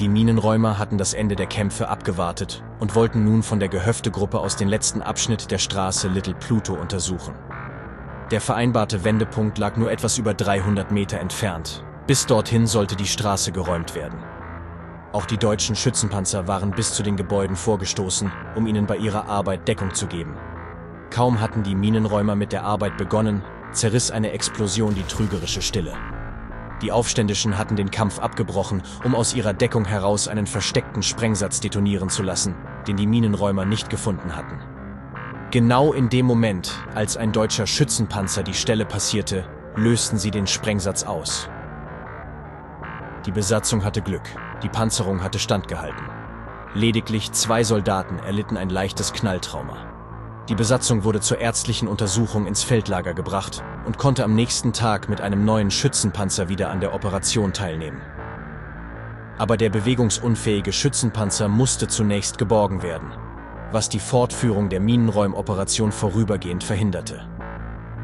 Die Minenräumer hatten das Ende der Kämpfe abgewartet und wollten nun von der Gehöftegruppe aus den letzten Abschnitt der Straße Little Pluto untersuchen. Der vereinbarte Wendepunkt lag nur etwas über 300 Meter entfernt. Bis dorthin sollte die Straße geräumt werden. Auch die deutschen Schützenpanzer waren bis zu den Gebäuden vorgestoßen, um ihnen bei ihrer Arbeit Deckung zu geben. Kaum hatten die Minenräumer mit der Arbeit begonnen, zerriss eine Explosion die trügerische Stille. Die Aufständischen hatten den Kampf abgebrochen, um aus ihrer Deckung heraus einen versteckten Sprengsatz detonieren zu lassen, den die Minenräumer nicht gefunden hatten. Genau in dem Moment, als ein deutscher Schützenpanzer die Stelle passierte, lösten sie den Sprengsatz aus. Die Besatzung hatte Glück, die Panzerung hatte standgehalten. Lediglich zwei Soldaten erlitten ein leichtes Knalltrauma. Die Besatzung wurde zur ärztlichen Untersuchung ins Feldlager gebracht und konnte am nächsten Tag mit einem neuen Schützenpanzer wieder an der Operation teilnehmen. Aber der bewegungsunfähige Schützenpanzer musste zunächst geborgen werden, was die Fortführung der Minenräumoperation vorübergehend verhinderte.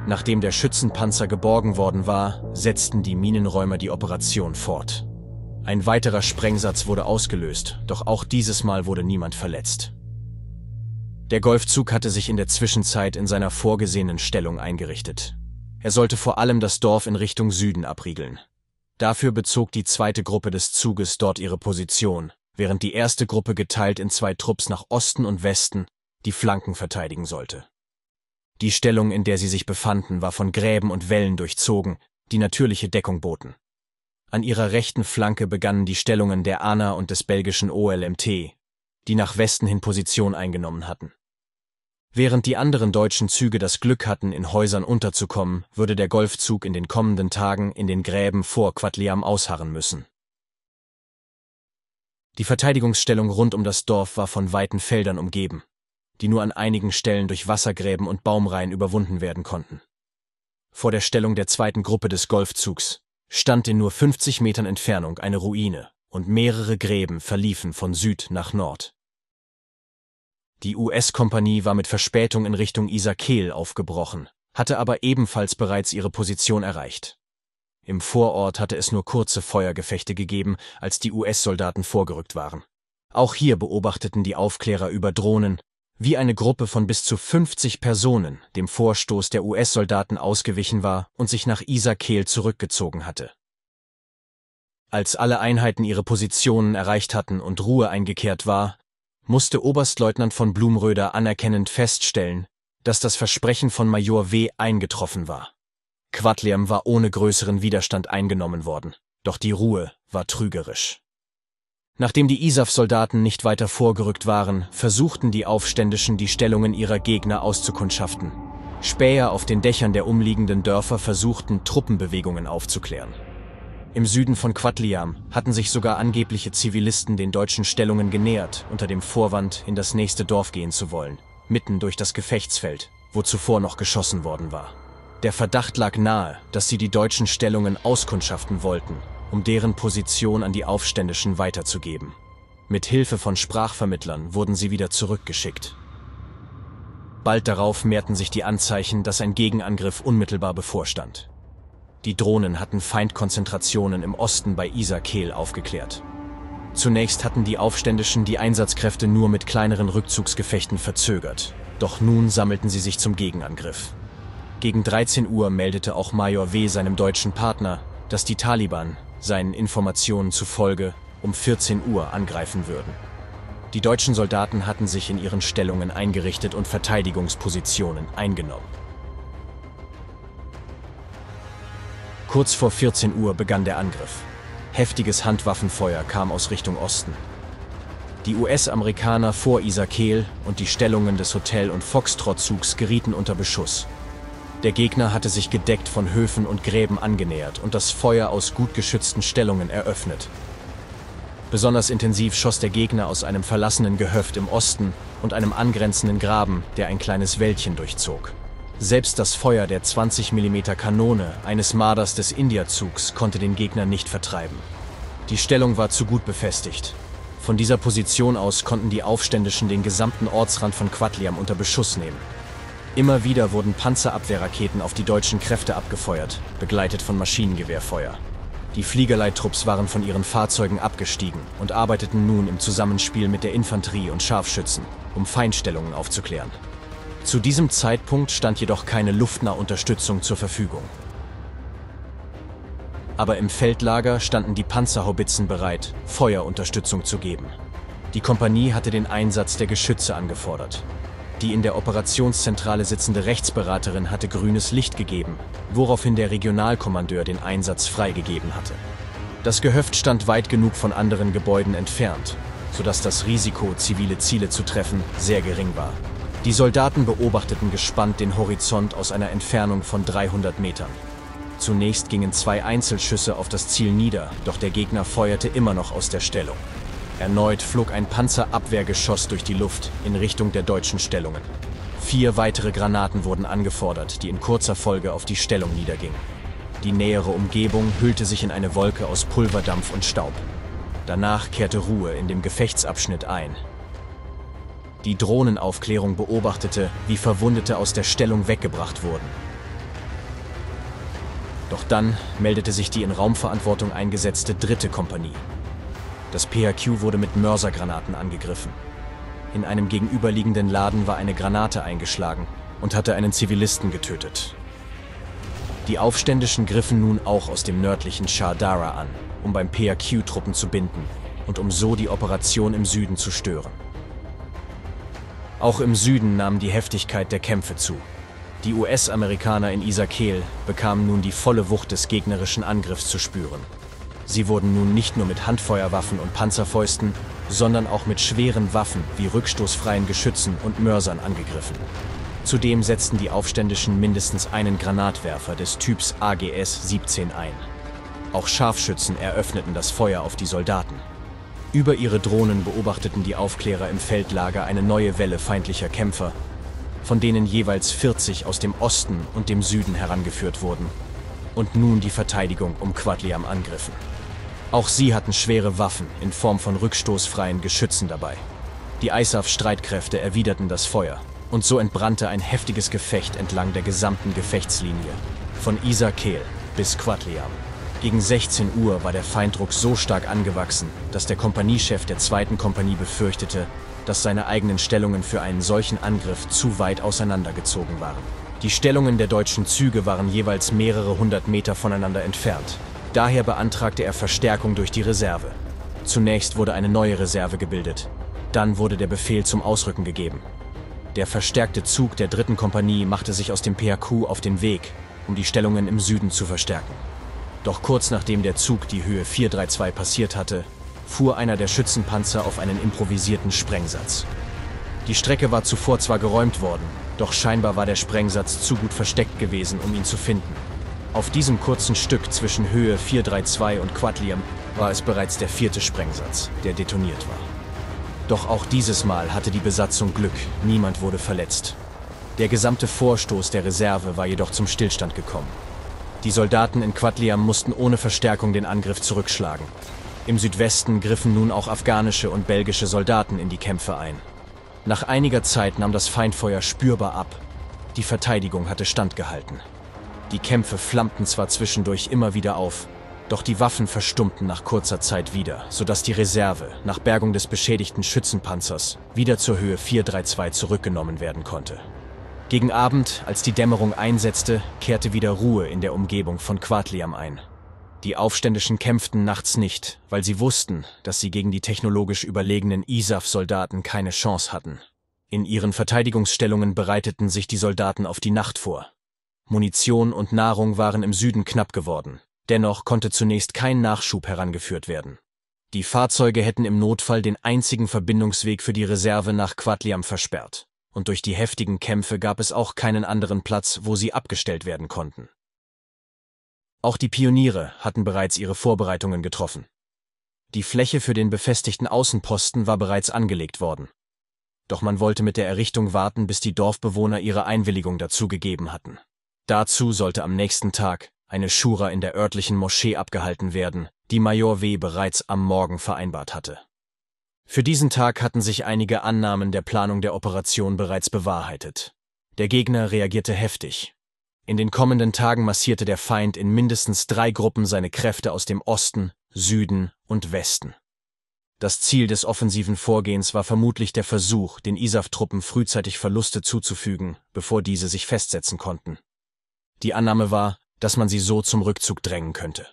Nachdem der Schützenpanzer geborgen worden war, setzten die Minenräumer die Operation fort. Ein weiterer Sprengsatz wurde ausgelöst, doch auch dieses Mal wurde niemand verletzt. Der Golfzug hatte sich in der Zwischenzeit in seiner vorgesehenen Stellung eingerichtet. Er sollte vor allem das Dorf in Richtung Süden abriegeln. Dafür bezog die zweite Gruppe des Zuges dort ihre Position, während die erste Gruppe geteilt in zwei Trupps nach Osten und Westen die Flanken verteidigen sollte. Die Stellung, in der sie sich befanden, war von Gräben und Wellen durchzogen, die natürliche Deckung boten. An ihrer rechten Flanke begannen die Stellungen der ANA und des belgischen OLMT, die nach Westen hin Position eingenommen hatten. Während die anderen deutschen Züge das Glück hatten, in Häusern unterzukommen, würde der Golfzug in den kommenden Tagen in den Gräben vor Quadliam ausharren müssen. Die Verteidigungsstellung rund um das Dorf war von weiten Feldern umgeben, die nur an einigen Stellen durch Wassergräben und Baumreihen überwunden werden konnten. Vor der Stellung der zweiten Gruppe des Golfzugs stand in nur 50 Metern Entfernung eine Ruine, und mehrere Gräben verliefen von Süd nach Nord. Die US-Kompanie war mit Verspätung in Richtung Isakil aufgebrochen, hatte aber ebenfalls bereits ihre Position erreicht. Im Vorort hatte es nur kurze Feuergefechte gegeben, als die US-Soldaten vorgerückt waren. Auch hier beobachteten die Aufklärer über Drohnen, wie eine Gruppe von bis zu 50 Personen dem Vorstoß der US-Soldaten ausgewichen war und sich nach Isakil zurückgezogen hatte. Als alle Einheiten ihre Positionen erreicht hatten und Ruhe eingekehrt war, musste Oberstleutnant von Blumröder anerkennend feststellen, dass das Versprechen von Major W. eingetroffen war. Quadliam war ohne größeren Widerstand eingenommen worden, doch die Ruhe war trügerisch. Nachdem die ISAF-Soldaten nicht weiter vorgerückt waren, versuchten die Aufständischen, die Stellungen ihrer Gegner auszukundschaften. Späher auf den Dächern der umliegenden Dörfer versuchten, Truppenbewegungen aufzuklären. Im Süden von Quadliam hatten sich sogar angebliche Zivilisten den deutschen Stellungen genähert, unter dem Vorwand, in das nächste Dorf gehen zu wollen, mitten durch das Gefechtsfeld, wo zuvor noch geschossen worden war. Der Verdacht lag nahe, dass sie die deutschen Stellungen auskundschaften wollten, um deren Position an die Aufständischen weiterzugeben. Mit Hilfe von Sprachvermittlern wurden sie wieder zurückgeschickt. Bald darauf mehrten sich die Anzeichen, dass ein Gegenangriff unmittelbar bevorstand. Die Drohnen hatten Feindkonzentrationen im Osten bei Isar-Kehl aufgeklärt. Zunächst hatten die Aufständischen die Einsatzkräfte nur mit kleineren Rückzugsgefechten verzögert, doch nun sammelten sie sich zum Gegenangriff. Gegen 13 Uhr meldete auch Major W. seinem deutschen Partner, dass die Taliban, seinen Informationen zufolge, um 14 Uhr angreifen würden. Die deutschen Soldaten hatten sich in ihren Stellungen eingerichtet und Verteidigungspositionen eingenommen. Kurz vor 14 Uhr begann der Angriff. Heftiges Handwaffenfeuer kam aus Richtung Osten. Die US-Amerikaner vor Isakeel und die Stellungen des Hotel- und Foxtrot-Zugs gerieten unter Beschuss. Der Gegner hatte sich gedeckt von Höfen und Gräben angenähert und das Feuer aus gut geschützten Stellungen eröffnet. Besonders intensiv schoss der Gegner aus einem verlassenen Gehöft im Osten und einem angrenzenden Graben, der ein kleines Wäldchen durchzog. Selbst das Feuer der 20 mm Kanone eines Marders des Indiazugs konnte den Gegner nicht vertreiben. Die Stellung war zu gut befestigt. Von dieser Position aus konnten die Aufständischen den gesamten Ortsrand von Quatliam unter Beschuss nehmen. Immer wieder wurden Panzerabwehrraketen auf die deutschen Kräfte abgefeuert, begleitet von Maschinengewehrfeuer. Die Fliegerleittrupps waren von ihren Fahrzeugen abgestiegen und arbeiteten nun im Zusammenspiel mit der Infanterie und Scharfschützen, um Feinstellungen aufzuklären. Zu diesem Zeitpunkt stand jedoch keine Luftnahunterstützung zur Verfügung. Aber im Feldlager standen die Panzerhaubitzen bereit, Feuerunterstützung zu geben. Die Kompanie hatte den Einsatz der Geschütze angefordert. Die in der Operationszentrale sitzende Rechtsberaterin hatte grünes Licht gegeben, woraufhin der Regionalkommandeur den Einsatz freigegeben hatte. Das Gehöft stand weit genug von anderen Gebäuden entfernt, sodass das Risiko, zivile Ziele zu treffen, sehr gering war. Die Soldaten beobachteten gespannt den Horizont aus einer Entfernung von 300 Metern. Zunächst gingen zwei Einzelschüsse auf das Ziel nieder, doch der Gegner feuerte immer noch aus der Stellung. Erneut flog ein Panzerabwehrgeschoss durch die Luft in Richtung der deutschen Stellungen. Vier weitere Granaten wurden angefordert, die in kurzer Folge auf die Stellung niedergingen. Die nähere Umgebung hüllte sich in eine Wolke aus Pulverdampf und Staub. Danach kehrte Ruhe in dem Gefechtsabschnitt ein, die Drohnenaufklärung beobachtete, wie Verwundete aus der Stellung weggebracht wurden. Doch dann meldete sich die in Raumverantwortung eingesetzte dritte Kompanie. Das PHQ wurde mit Mörsergranaten angegriffen. In einem gegenüberliegenden Laden war eine Granate eingeschlagen und hatte einen Zivilisten getötet. Die Aufständischen griffen nun auch aus dem nördlichen Shardara an, um beim PHQ-Truppen zu binden und um so die Operation im Süden zu stören. Auch im Süden nahm die Heftigkeit der Kämpfe zu. Die US-Amerikaner in Isakil bekamen nun die volle Wucht des gegnerischen Angriffs zu spüren. Sie wurden nun nicht nur mit Handfeuerwaffen und Panzerfäusten, sondern auch mit schweren Waffen wie rückstoßfreien Geschützen und Mörsern angegriffen. Zudem setzten die Aufständischen mindestens einen Granatwerfer des Typs AGS-17 ein. Auch Scharfschützen eröffneten das Feuer auf die Soldaten. Über ihre Drohnen beobachteten die Aufklärer im Feldlager eine neue Welle feindlicher Kämpfer, von denen jeweils 40 aus dem Osten und dem Süden herangeführt wurden und nun die Verteidigung um Quadliam angriffen. Auch sie hatten schwere Waffen in Form von rückstoßfreien Geschützen dabei. Die ISAF-Streitkräfte erwiderten das Feuer und so entbrannte ein heftiges Gefecht entlang der gesamten Gefechtslinie, von Isa Kehl bis Quadliam. Gegen 16 Uhr war der Feinddruck so stark angewachsen, dass der Kompaniechef der zweiten Kompanie befürchtete, dass seine eigenen Stellungen für einen solchen Angriff zu weit auseinandergezogen waren. Die Stellungen der deutschen Züge waren jeweils mehrere hundert Meter voneinander entfernt. Daher beantragte er Verstärkung durch die Reserve. Zunächst wurde eine neue Reserve gebildet. Dann wurde der Befehl zum Ausrücken gegeben. Der verstärkte Zug der dritten Kompanie machte sich aus dem PHQ auf den Weg, um die Stellungen im Süden zu verstärken. Doch kurz nachdem der Zug die Höhe 432 passiert hatte, fuhr einer der Schützenpanzer auf einen improvisierten Sprengsatz. Die Strecke war zuvor zwar geräumt worden, doch scheinbar war der Sprengsatz zu gut versteckt gewesen, um ihn zu finden. Auf diesem kurzen Stück zwischen Höhe 432 und Quadlium war es bereits der vierte Sprengsatz, der detoniert war. Doch auch dieses Mal hatte die Besatzung Glück, niemand wurde verletzt. Der gesamte Vorstoß der Reserve war jedoch zum Stillstand gekommen. Die Soldaten in Quadliam mussten ohne Verstärkung den Angriff zurückschlagen. Im Südwesten griffen nun auch afghanische und belgische Soldaten in die Kämpfe ein. Nach einiger Zeit nahm das Feindfeuer spürbar ab. Die Verteidigung hatte standgehalten. Die Kämpfe flammten zwar zwischendurch immer wieder auf, doch die Waffen verstummten nach kurzer Zeit wieder, sodass die Reserve, nach Bergung des beschädigten Schützenpanzers, wieder zur Höhe 432 zurückgenommen werden konnte. Gegen Abend, als die Dämmerung einsetzte, kehrte wieder Ruhe in der Umgebung von Quadliam ein. Die Aufständischen kämpften nachts nicht, weil sie wussten, dass sie gegen die technologisch überlegenen ISAF-Soldaten keine Chance hatten. In ihren Verteidigungsstellungen bereiteten sich die Soldaten auf die Nacht vor. Munition und Nahrung waren im Süden knapp geworden. Dennoch konnte zunächst kein Nachschub herangeführt werden. Die Fahrzeuge hätten im Notfall den einzigen Verbindungsweg für die Reserve nach Quadliam versperrt und durch die heftigen Kämpfe gab es auch keinen anderen Platz, wo sie abgestellt werden konnten. Auch die Pioniere hatten bereits ihre Vorbereitungen getroffen. Die Fläche für den befestigten Außenposten war bereits angelegt worden. Doch man wollte mit der Errichtung warten, bis die Dorfbewohner ihre Einwilligung dazu gegeben hatten. Dazu sollte am nächsten Tag eine Schura in der örtlichen Moschee abgehalten werden, die Major W. bereits am Morgen vereinbart hatte. Für diesen Tag hatten sich einige Annahmen der Planung der Operation bereits bewahrheitet. Der Gegner reagierte heftig. In den kommenden Tagen massierte der Feind in mindestens drei Gruppen seine Kräfte aus dem Osten, Süden und Westen. Das Ziel des offensiven Vorgehens war vermutlich der Versuch, den ISAF-Truppen frühzeitig Verluste zuzufügen, bevor diese sich festsetzen konnten. Die Annahme war, dass man sie so zum Rückzug drängen könnte.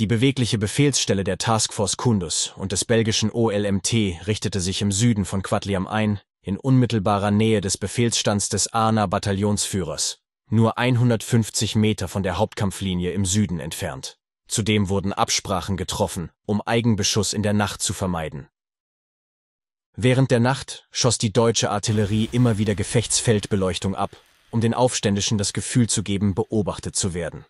Die bewegliche Befehlsstelle der Taskforce Kundus und des belgischen OLMT richtete sich im Süden von Quadliam ein, in unmittelbarer Nähe des Befehlsstands des Ana-Bataillonsführers, nur 150 Meter von der Hauptkampflinie im Süden entfernt. Zudem wurden Absprachen getroffen, um Eigenbeschuss in der Nacht zu vermeiden. Während der Nacht schoss die deutsche Artillerie immer wieder Gefechtsfeldbeleuchtung ab, um den Aufständischen das Gefühl zu geben, beobachtet zu werden.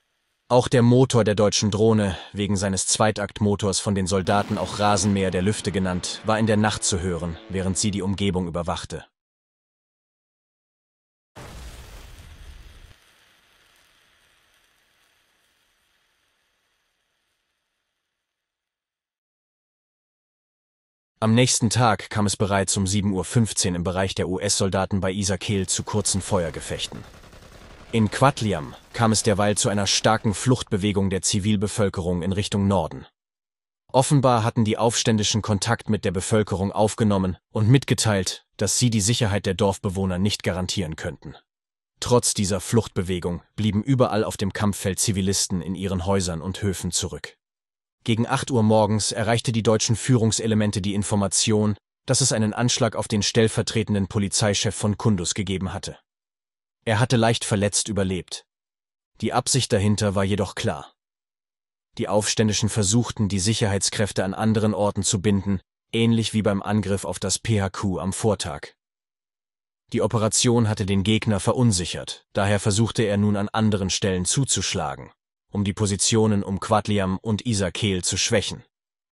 Auch der Motor der deutschen Drohne, wegen seines Zweitaktmotors von den Soldaten auch Rasenmäher der Lüfte genannt, war in der Nacht zu hören, während sie die Umgebung überwachte. Am nächsten Tag kam es bereits um 7.15 Uhr im Bereich der US-Soldaten bei Isar Kehl zu kurzen Feuergefechten. In Quatliam kam es derweil zu einer starken Fluchtbewegung der Zivilbevölkerung in Richtung Norden. Offenbar hatten die Aufständischen Kontakt mit der Bevölkerung aufgenommen und mitgeteilt, dass sie die Sicherheit der Dorfbewohner nicht garantieren könnten. Trotz dieser Fluchtbewegung blieben überall auf dem Kampffeld Zivilisten in ihren Häusern und Höfen zurück. Gegen 8 Uhr morgens erreichte die deutschen Führungselemente die Information, dass es einen Anschlag auf den stellvertretenden Polizeichef von Kundus gegeben hatte. Er hatte leicht verletzt überlebt. Die Absicht dahinter war jedoch klar. Die Aufständischen versuchten, die Sicherheitskräfte an anderen Orten zu binden, ähnlich wie beim Angriff auf das PHQ am Vortag. Die Operation hatte den Gegner verunsichert, daher versuchte er nun an anderen Stellen zuzuschlagen, um die Positionen um Quadliam und Isakel zu schwächen.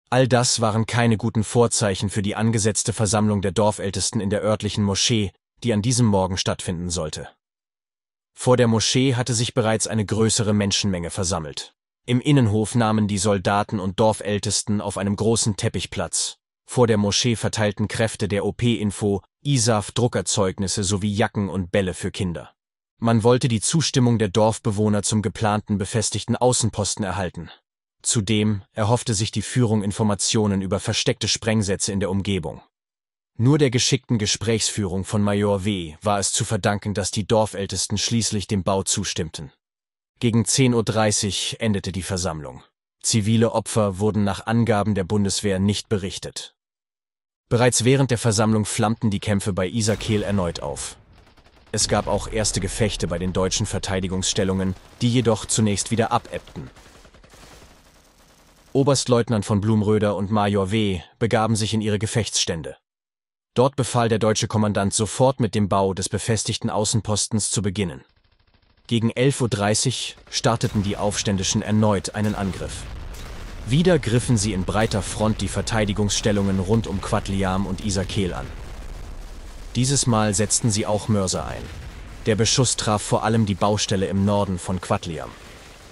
All das waren keine guten Vorzeichen für die angesetzte Versammlung der Dorfältesten in der örtlichen Moschee, die an diesem Morgen stattfinden sollte. Vor der Moschee hatte sich bereits eine größere Menschenmenge versammelt. Im Innenhof nahmen die Soldaten und Dorfältesten auf einem großen Teppich Platz. Vor der Moschee verteilten Kräfte der OP-Info, ISAF Druckerzeugnisse sowie Jacken und Bälle für Kinder. Man wollte die Zustimmung der Dorfbewohner zum geplanten befestigten Außenposten erhalten. Zudem erhoffte sich die Führung Informationen über versteckte Sprengsätze in der Umgebung. Nur der geschickten Gesprächsführung von Major W. war es zu verdanken, dass die Dorfältesten schließlich dem Bau zustimmten. Gegen 10.30 Uhr endete die Versammlung. Zivile Opfer wurden nach Angaben der Bundeswehr nicht berichtet. Bereits während der Versammlung flammten die Kämpfe bei Isakel erneut auf. Es gab auch erste Gefechte bei den deutschen Verteidigungsstellungen, die jedoch zunächst wieder abebbten. Oberstleutnant von Blumröder und Major W. begaben sich in ihre Gefechtsstände. Dort befahl der deutsche Kommandant sofort mit dem Bau des befestigten Außenpostens zu beginnen. Gegen 11.30 Uhr starteten die Aufständischen erneut einen Angriff. Wieder griffen sie in breiter Front die Verteidigungsstellungen rund um Quadliam und Isakel an. Dieses Mal setzten sie auch Mörser ein. Der Beschuss traf vor allem die Baustelle im Norden von Quadliam.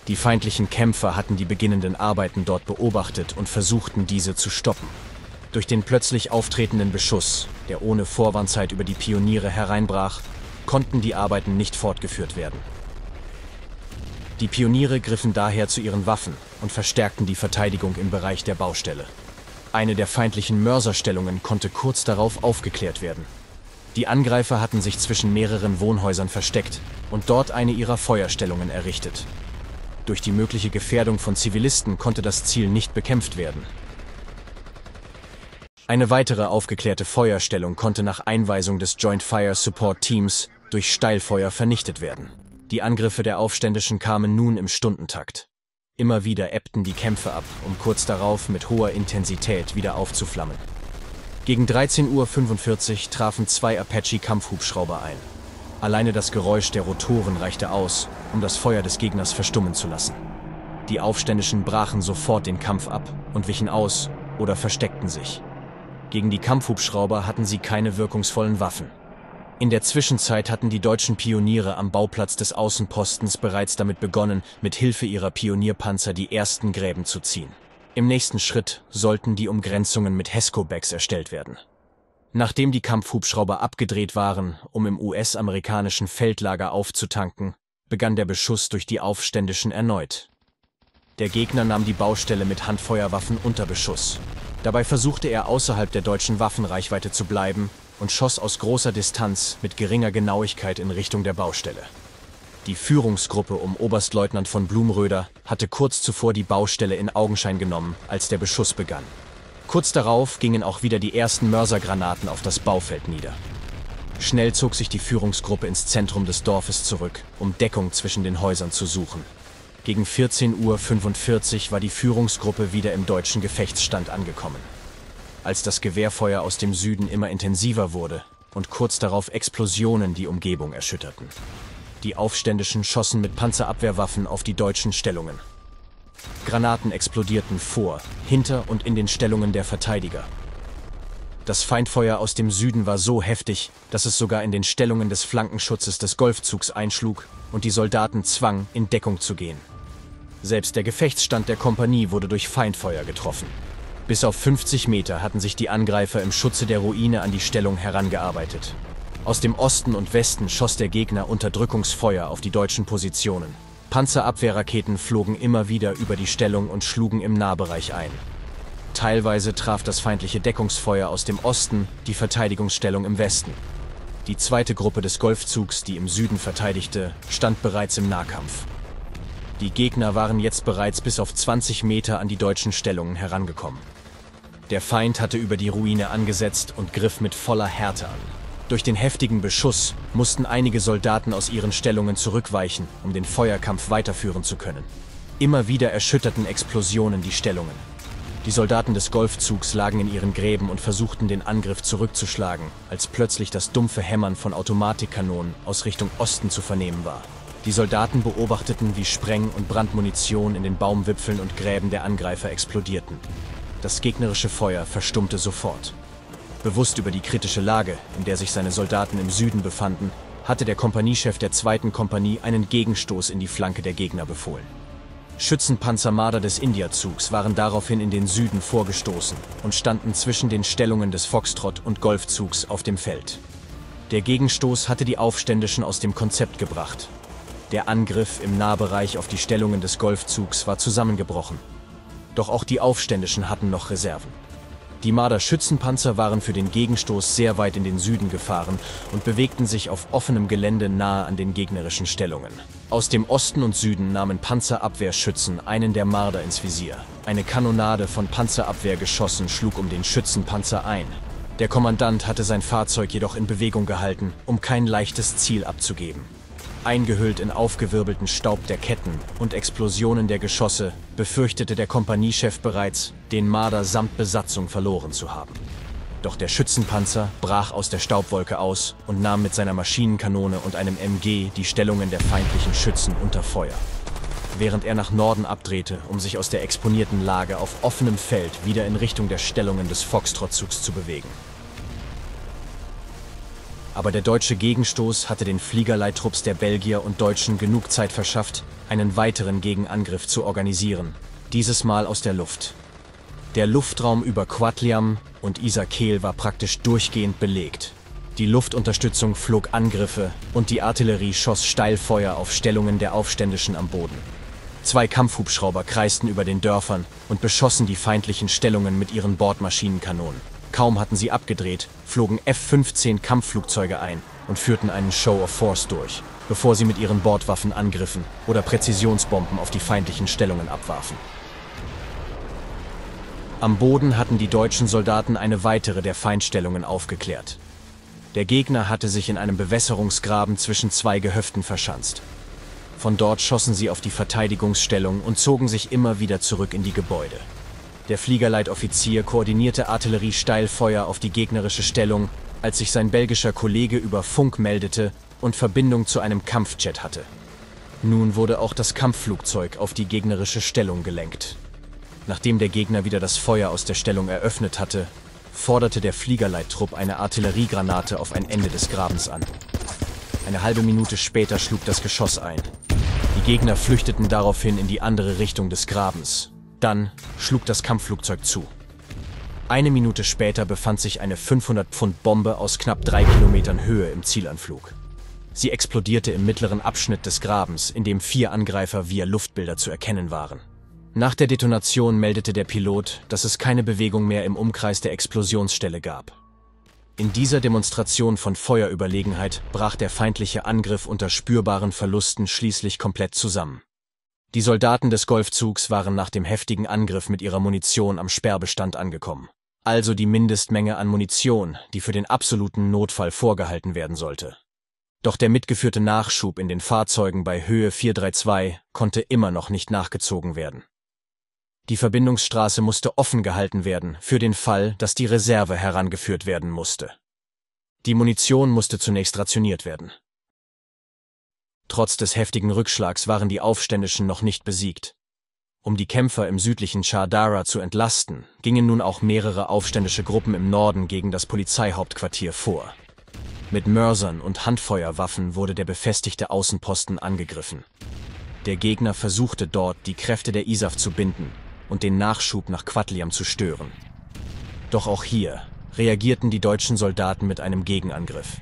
Die feindlichen Kämpfer hatten die beginnenden Arbeiten dort beobachtet und versuchten diese zu stoppen. Durch den plötzlich auftretenden Beschuss, der ohne Vorwarnzeit über die Pioniere hereinbrach, konnten die Arbeiten nicht fortgeführt werden. Die Pioniere griffen daher zu ihren Waffen und verstärkten die Verteidigung im Bereich der Baustelle. Eine der feindlichen Mörserstellungen konnte kurz darauf aufgeklärt werden. Die Angreifer hatten sich zwischen mehreren Wohnhäusern versteckt und dort eine ihrer Feuerstellungen errichtet. Durch die mögliche Gefährdung von Zivilisten konnte das Ziel nicht bekämpft werden. Eine weitere aufgeklärte Feuerstellung konnte nach Einweisung des Joint Fire Support Teams durch Steilfeuer vernichtet werden. Die Angriffe der Aufständischen kamen nun im Stundentakt. Immer wieder ebbten die Kämpfe ab, um kurz darauf mit hoher Intensität wieder aufzuflammen. Gegen 13.45 Uhr trafen zwei Apache-Kampfhubschrauber ein. Alleine das Geräusch der Rotoren reichte aus, um das Feuer des Gegners verstummen zu lassen. Die Aufständischen brachen sofort den Kampf ab und wichen aus oder versteckten sich. Gegen die Kampfhubschrauber hatten sie keine wirkungsvollen Waffen. In der Zwischenzeit hatten die deutschen Pioniere am Bauplatz des Außenpostens bereits damit begonnen, mit Hilfe ihrer Pionierpanzer die ersten Gräben zu ziehen. Im nächsten Schritt sollten die Umgrenzungen mit Hesco-Bags erstellt werden. Nachdem die Kampfhubschrauber abgedreht waren, um im US-amerikanischen Feldlager aufzutanken, begann der Beschuss durch die Aufständischen erneut. Der Gegner nahm die Baustelle mit Handfeuerwaffen unter Beschuss. Dabei versuchte er außerhalb der deutschen Waffenreichweite zu bleiben und schoss aus großer Distanz mit geringer Genauigkeit in Richtung der Baustelle. Die Führungsgruppe um Oberstleutnant von Blumröder hatte kurz zuvor die Baustelle in Augenschein genommen, als der Beschuss begann. Kurz darauf gingen auch wieder die ersten Mörsergranaten auf das Baufeld nieder. Schnell zog sich die Führungsgruppe ins Zentrum des Dorfes zurück, um Deckung zwischen den Häusern zu suchen. Gegen 14.45 Uhr war die Führungsgruppe wieder im deutschen Gefechtsstand angekommen. Als das Gewehrfeuer aus dem Süden immer intensiver wurde und kurz darauf Explosionen die Umgebung erschütterten. Die Aufständischen schossen mit Panzerabwehrwaffen auf die deutschen Stellungen. Granaten explodierten vor, hinter und in den Stellungen der Verteidiger das Feindfeuer aus dem Süden war so heftig, dass es sogar in den Stellungen des Flankenschutzes des Golfzugs einschlug und die Soldaten zwang, in Deckung zu gehen. Selbst der Gefechtsstand der Kompanie wurde durch Feindfeuer getroffen. Bis auf 50 Meter hatten sich die Angreifer im Schutze der Ruine an die Stellung herangearbeitet. Aus dem Osten und Westen schoss der Gegner Unterdrückungsfeuer auf die deutschen Positionen. Panzerabwehrraketen flogen immer wieder über die Stellung und schlugen im Nahbereich ein. Teilweise traf das feindliche Deckungsfeuer aus dem Osten die Verteidigungsstellung im Westen. Die zweite Gruppe des Golfzugs, die im Süden verteidigte, stand bereits im Nahkampf. Die Gegner waren jetzt bereits bis auf 20 Meter an die deutschen Stellungen herangekommen. Der Feind hatte über die Ruine angesetzt und griff mit voller Härte an. Durch den heftigen Beschuss mussten einige Soldaten aus ihren Stellungen zurückweichen, um den Feuerkampf weiterführen zu können. Immer wieder erschütterten Explosionen die Stellungen. Die Soldaten des Golfzugs lagen in ihren Gräben und versuchten den Angriff zurückzuschlagen, als plötzlich das dumpfe Hämmern von Automatikkanonen aus Richtung Osten zu vernehmen war. Die Soldaten beobachteten, wie Spreng- und Brandmunition in den Baumwipfeln und Gräben der Angreifer explodierten. Das gegnerische Feuer verstummte sofort. Bewusst über die kritische Lage, in der sich seine Soldaten im Süden befanden, hatte der Kompaniechef der zweiten Kompanie einen Gegenstoß in die Flanke der Gegner befohlen. Schützenpanzermarder des Indiazugs waren daraufhin in den Süden vorgestoßen und standen zwischen den Stellungen des Foxtrot- und Golfzugs auf dem Feld. Der Gegenstoß hatte die Aufständischen aus dem Konzept gebracht. Der Angriff im Nahbereich auf die Stellungen des Golfzugs war zusammengebrochen. Doch auch die Aufständischen hatten noch Reserven. Die Marder-Schützenpanzer waren für den Gegenstoß sehr weit in den Süden gefahren und bewegten sich auf offenem Gelände nahe an den gegnerischen Stellungen. Aus dem Osten und Süden nahmen Panzerabwehrschützen einen der Marder ins Visier. Eine Kanonade von Panzerabwehrgeschossen schlug um den Schützenpanzer ein. Der Kommandant hatte sein Fahrzeug jedoch in Bewegung gehalten, um kein leichtes Ziel abzugeben. Eingehüllt in aufgewirbelten Staub der Ketten und Explosionen der Geschosse, befürchtete der Kompaniechef bereits, den Marder samt Besatzung verloren zu haben. Doch der Schützenpanzer brach aus der Staubwolke aus und nahm mit seiner Maschinenkanone und einem MG die Stellungen der feindlichen Schützen unter Feuer. Während er nach Norden abdrehte, um sich aus der exponierten Lage auf offenem Feld wieder in Richtung der Stellungen des Foxtrotzugs zu bewegen aber der deutsche Gegenstoß hatte den Fliegerleittrupps der Belgier und Deutschen genug Zeit verschafft, einen weiteren Gegenangriff zu organisieren, dieses Mal aus der Luft. Der Luftraum über Quatliam und Isakeel war praktisch durchgehend belegt. Die Luftunterstützung flog Angriffe und die Artillerie schoss Steilfeuer auf Stellungen der Aufständischen am Boden. Zwei Kampfhubschrauber kreisten über den Dörfern und beschossen die feindlichen Stellungen mit ihren Bordmaschinenkanonen. Kaum hatten sie abgedreht, flogen F-15 Kampfflugzeuge ein und führten einen Show of Force durch, bevor sie mit ihren Bordwaffen angriffen oder Präzisionsbomben auf die feindlichen Stellungen abwarfen. Am Boden hatten die deutschen Soldaten eine weitere der Feindstellungen aufgeklärt. Der Gegner hatte sich in einem Bewässerungsgraben zwischen zwei Gehöften verschanzt. Von dort schossen sie auf die Verteidigungsstellung und zogen sich immer wieder zurück in die Gebäude. Der Fliegerleitoffizier koordinierte Artilleriesteilfeuer auf die gegnerische Stellung, als sich sein belgischer Kollege über Funk meldete und Verbindung zu einem Kampfjet hatte. Nun wurde auch das Kampfflugzeug auf die gegnerische Stellung gelenkt. Nachdem der Gegner wieder das Feuer aus der Stellung eröffnet hatte, forderte der Fliegerleittrupp eine Artilleriegranate auf ein Ende des Grabens an. Eine halbe Minute später schlug das Geschoss ein. Die Gegner flüchteten daraufhin in die andere Richtung des Grabens, dann schlug das Kampfflugzeug zu. Eine Minute später befand sich eine 500-Pfund-Bombe aus knapp drei Kilometern Höhe im Zielanflug. Sie explodierte im mittleren Abschnitt des Grabens, in dem vier Angreifer via Luftbilder zu erkennen waren. Nach der Detonation meldete der Pilot, dass es keine Bewegung mehr im Umkreis der Explosionsstelle gab. In dieser Demonstration von Feuerüberlegenheit brach der feindliche Angriff unter spürbaren Verlusten schließlich komplett zusammen. Die Soldaten des Golfzugs waren nach dem heftigen Angriff mit ihrer Munition am Sperrbestand angekommen, also die Mindestmenge an Munition, die für den absoluten Notfall vorgehalten werden sollte. Doch der mitgeführte Nachschub in den Fahrzeugen bei Höhe 432 konnte immer noch nicht nachgezogen werden. Die Verbindungsstraße musste offen gehalten werden für den Fall, dass die Reserve herangeführt werden musste. Die Munition musste zunächst rationiert werden. Trotz des heftigen Rückschlags waren die Aufständischen noch nicht besiegt. Um die Kämpfer im südlichen Chardara zu entlasten, gingen nun auch mehrere aufständische Gruppen im Norden gegen das Polizeihauptquartier vor. Mit Mörsern und Handfeuerwaffen wurde der befestigte Außenposten angegriffen. Der Gegner versuchte dort, die Kräfte der ISAF zu binden und den Nachschub nach Quatliam zu stören. Doch auch hier reagierten die deutschen Soldaten mit einem Gegenangriff.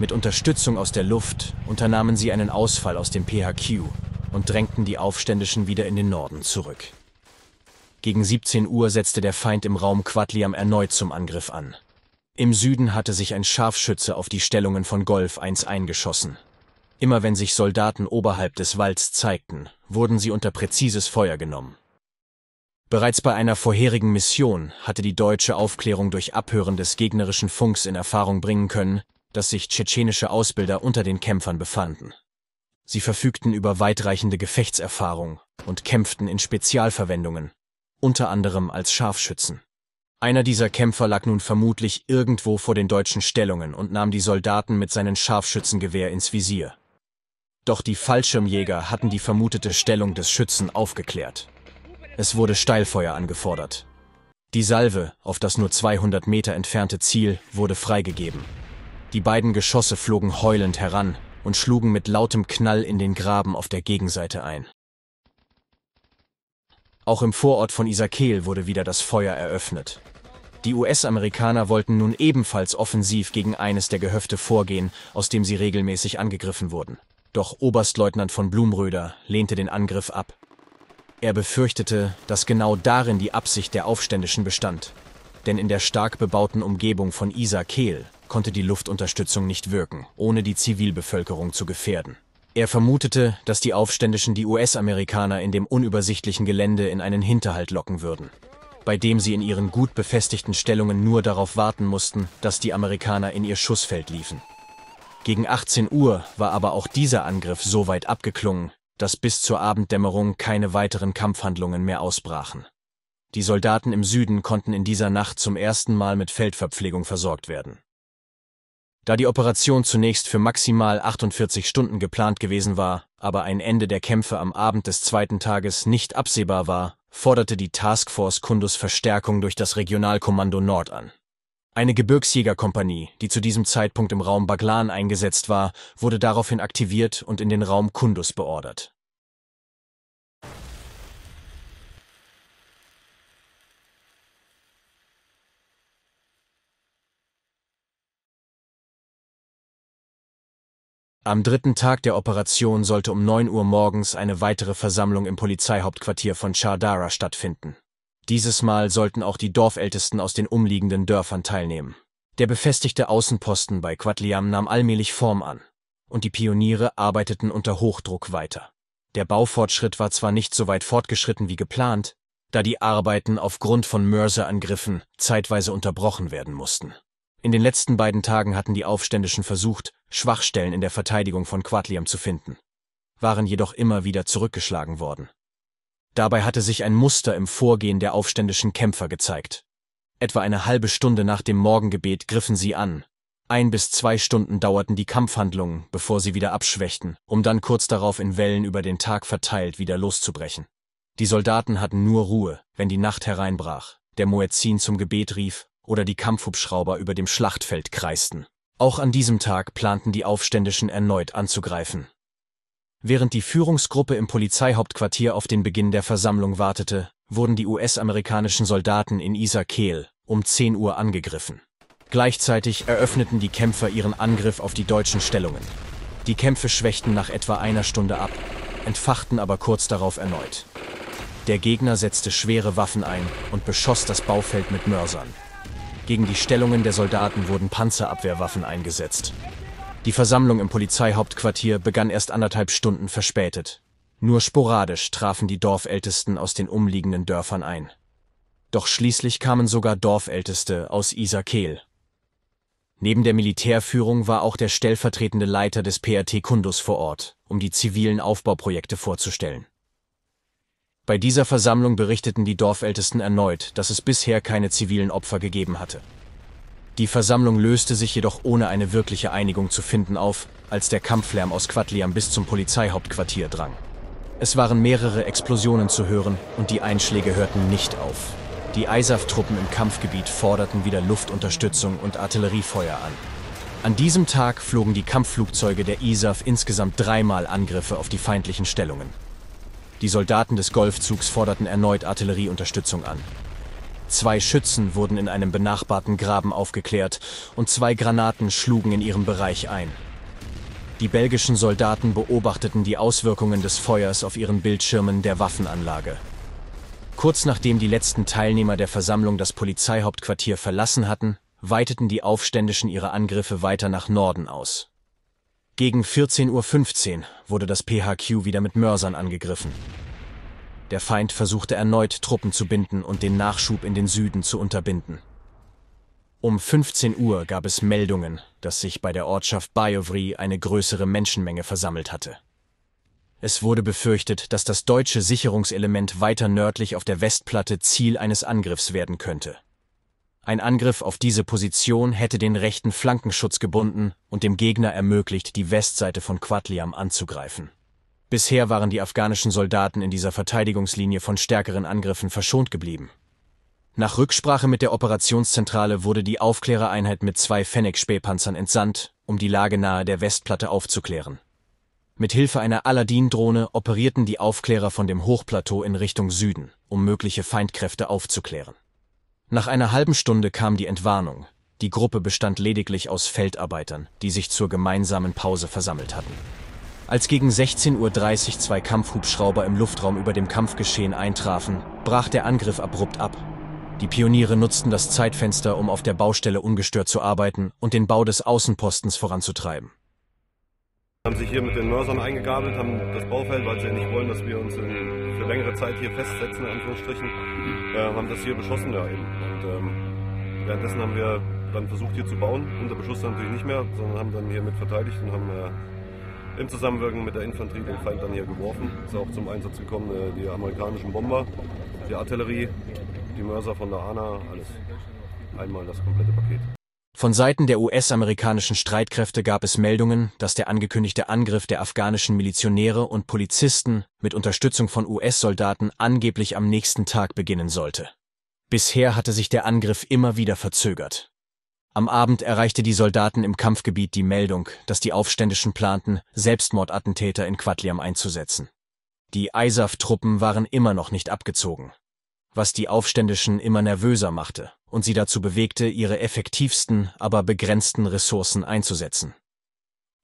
Mit Unterstützung aus der Luft unternahmen sie einen Ausfall aus dem PHQ und drängten die Aufständischen wieder in den Norden zurück. Gegen 17 Uhr setzte der Feind im Raum Quadliam erneut zum Angriff an. Im Süden hatte sich ein Scharfschütze auf die Stellungen von Golf 1 eingeschossen. Immer wenn sich Soldaten oberhalb des Walds zeigten, wurden sie unter präzises Feuer genommen. Bereits bei einer vorherigen Mission hatte die deutsche Aufklärung durch Abhören des gegnerischen Funks in Erfahrung bringen können, dass sich tschetschenische Ausbilder unter den Kämpfern befanden. Sie verfügten über weitreichende Gefechtserfahrung und kämpften in Spezialverwendungen, unter anderem als Scharfschützen. Einer dieser Kämpfer lag nun vermutlich irgendwo vor den deutschen Stellungen und nahm die Soldaten mit seinem Scharfschützengewehr ins Visier. Doch die Fallschirmjäger hatten die vermutete Stellung des Schützen aufgeklärt. Es wurde Steilfeuer angefordert. Die Salve auf das nur 200 Meter entfernte Ziel wurde freigegeben. Die beiden Geschosse flogen heulend heran und schlugen mit lautem Knall in den Graben auf der Gegenseite ein. Auch im Vorort von Isakil wurde wieder das Feuer eröffnet. Die US-Amerikaner wollten nun ebenfalls offensiv gegen eines der Gehöfte vorgehen, aus dem sie regelmäßig angegriffen wurden. Doch Oberstleutnant von Blumröder lehnte den Angriff ab. Er befürchtete, dass genau darin die Absicht der Aufständischen bestand. Denn in der stark bebauten Umgebung von Isar Kehl konnte die Luftunterstützung nicht wirken, ohne die Zivilbevölkerung zu gefährden. Er vermutete, dass die Aufständischen die US-Amerikaner in dem unübersichtlichen Gelände in einen Hinterhalt locken würden, bei dem sie in ihren gut befestigten Stellungen nur darauf warten mussten, dass die Amerikaner in ihr Schussfeld liefen. Gegen 18 Uhr war aber auch dieser Angriff so weit abgeklungen, dass bis zur Abenddämmerung keine weiteren Kampfhandlungen mehr ausbrachen. Die Soldaten im Süden konnten in dieser Nacht zum ersten Mal mit Feldverpflegung versorgt werden. Da die Operation zunächst für maximal 48 Stunden geplant gewesen war, aber ein Ende der Kämpfe am Abend des zweiten Tages nicht absehbar war, forderte die Taskforce Kundus Verstärkung durch das Regionalkommando Nord an. Eine Gebirgsjägerkompanie, die zu diesem Zeitpunkt im Raum Baglan eingesetzt war, wurde daraufhin aktiviert und in den Raum Kundus beordert Am dritten Tag der Operation sollte um 9 Uhr morgens eine weitere Versammlung im Polizeihauptquartier von Chardara stattfinden. Dieses Mal sollten auch die Dorfältesten aus den umliegenden Dörfern teilnehmen. Der befestigte Außenposten bei Quatliam nahm allmählich Form an, und die Pioniere arbeiteten unter Hochdruck weiter. Der Baufortschritt war zwar nicht so weit fortgeschritten wie geplant, da die Arbeiten aufgrund von Mörserangriffen zeitweise unterbrochen werden mussten. In den letzten beiden Tagen hatten die Aufständischen versucht, Schwachstellen in der Verteidigung von Quadliam zu finden, waren jedoch immer wieder zurückgeschlagen worden. Dabei hatte sich ein Muster im Vorgehen der aufständischen Kämpfer gezeigt. Etwa eine halbe Stunde nach dem Morgengebet griffen sie an. Ein bis zwei Stunden dauerten die Kampfhandlungen, bevor sie wieder abschwächten, um dann kurz darauf in Wellen über den Tag verteilt wieder loszubrechen. Die Soldaten hatten nur Ruhe, wenn die Nacht hereinbrach, der Moezin zum Gebet rief oder die Kampfhubschrauber über dem Schlachtfeld kreisten. Auch an diesem Tag planten die Aufständischen erneut anzugreifen. Während die Führungsgruppe im Polizeihauptquartier auf den Beginn der Versammlung wartete, wurden die US-amerikanischen Soldaten in Isar-Kehl um 10 Uhr angegriffen. Gleichzeitig eröffneten die Kämpfer ihren Angriff auf die deutschen Stellungen. Die Kämpfe schwächten nach etwa einer Stunde ab, entfachten aber kurz darauf erneut. Der Gegner setzte schwere Waffen ein und beschoss das Baufeld mit Mörsern. Gegen die Stellungen der Soldaten wurden Panzerabwehrwaffen eingesetzt. Die Versammlung im Polizeihauptquartier begann erst anderthalb Stunden verspätet. Nur sporadisch trafen die Dorfältesten aus den umliegenden Dörfern ein. Doch schließlich kamen sogar Dorfälteste aus Isakel. Neben der Militärführung war auch der stellvertretende Leiter des PRT Kundus vor Ort, um die zivilen Aufbauprojekte vorzustellen. Bei dieser Versammlung berichteten die Dorfältesten erneut, dass es bisher keine zivilen Opfer gegeben hatte. Die Versammlung löste sich jedoch ohne eine wirkliche Einigung zu finden auf, als der Kampflärm aus Quatliam bis zum Polizeihauptquartier drang. Es waren mehrere Explosionen zu hören und die Einschläge hörten nicht auf. Die ISAF-Truppen im Kampfgebiet forderten wieder Luftunterstützung und Artilleriefeuer an. An diesem Tag flogen die Kampfflugzeuge der ISAF insgesamt dreimal Angriffe auf die feindlichen Stellungen. Die Soldaten des Golfzugs forderten erneut Artillerieunterstützung an. Zwei Schützen wurden in einem benachbarten Graben aufgeklärt und zwei Granaten schlugen in ihrem Bereich ein. Die belgischen Soldaten beobachteten die Auswirkungen des Feuers auf ihren Bildschirmen der Waffenanlage. Kurz nachdem die letzten Teilnehmer der Versammlung das Polizeihauptquartier verlassen hatten, weiteten die Aufständischen ihre Angriffe weiter nach Norden aus. Gegen 14.15 Uhr wurde das PHQ wieder mit Mörsern angegriffen. Der Feind versuchte erneut, Truppen zu binden und den Nachschub in den Süden zu unterbinden. Um 15 Uhr gab es Meldungen, dass sich bei der Ortschaft Bayovry eine größere Menschenmenge versammelt hatte. Es wurde befürchtet, dass das deutsche Sicherungselement weiter nördlich auf der Westplatte Ziel eines Angriffs werden könnte. Ein Angriff auf diese Position hätte den rechten Flankenschutz gebunden und dem Gegner ermöglicht, die Westseite von Quadliam anzugreifen. Bisher waren die afghanischen Soldaten in dieser Verteidigungslinie von stärkeren Angriffen verschont geblieben. Nach Rücksprache mit der Operationszentrale wurde die Aufklärereinheit mit zwei Fennec-Spähpanzern entsandt, um die Lage nahe der Westplatte aufzuklären. Mit Hilfe einer Aladdin-Drohne operierten die Aufklärer von dem Hochplateau in Richtung Süden, um mögliche Feindkräfte aufzuklären. Nach einer halben Stunde kam die Entwarnung. Die Gruppe bestand lediglich aus Feldarbeitern, die sich zur gemeinsamen Pause versammelt hatten. Als gegen 16.30 Uhr zwei Kampfhubschrauber im Luftraum über dem Kampfgeschehen eintrafen, brach der Angriff abrupt ab. Die Pioniere nutzten das Zeitfenster, um auf der Baustelle ungestört zu arbeiten und den Bau des Außenpostens voranzutreiben haben sich hier mit den Mörsern eingegabelt, haben das Baufeld, weil sie ja nicht wollen, dass wir uns in, für längere Zeit hier festsetzen, in Anführungsstrichen, äh, haben das hier beschossen ja eben. Und ähm, währenddessen haben wir dann versucht hier zu bauen, unter Beschuss natürlich nicht mehr, sondern haben dann hier mit verteidigt und haben äh, im Zusammenwirken mit der Infanterie den Feind dann hier geworfen. Ist auch zum Einsatz gekommen, äh, die amerikanischen Bomber, die Artillerie, die Mörser von der ANA, alles. Einmal das komplette Paket. Von Seiten der US-amerikanischen Streitkräfte gab es Meldungen, dass der angekündigte Angriff der afghanischen Milizionäre und Polizisten mit Unterstützung von US-Soldaten angeblich am nächsten Tag beginnen sollte. Bisher hatte sich der Angriff immer wieder verzögert. Am Abend erreichte die Soldaten im Kampfgebiet die Meldung, dass die Aufständischen planten, Selbstmordattentäter in Quatliam einzusetzen. Die ISAF-Truppen waren immer noch nicht abgezogen, was die Aufständischen immer nervöser machte und sie dazu bewegte, ihre effektivsten, aber begrenzten Ressourcen einzusetzen.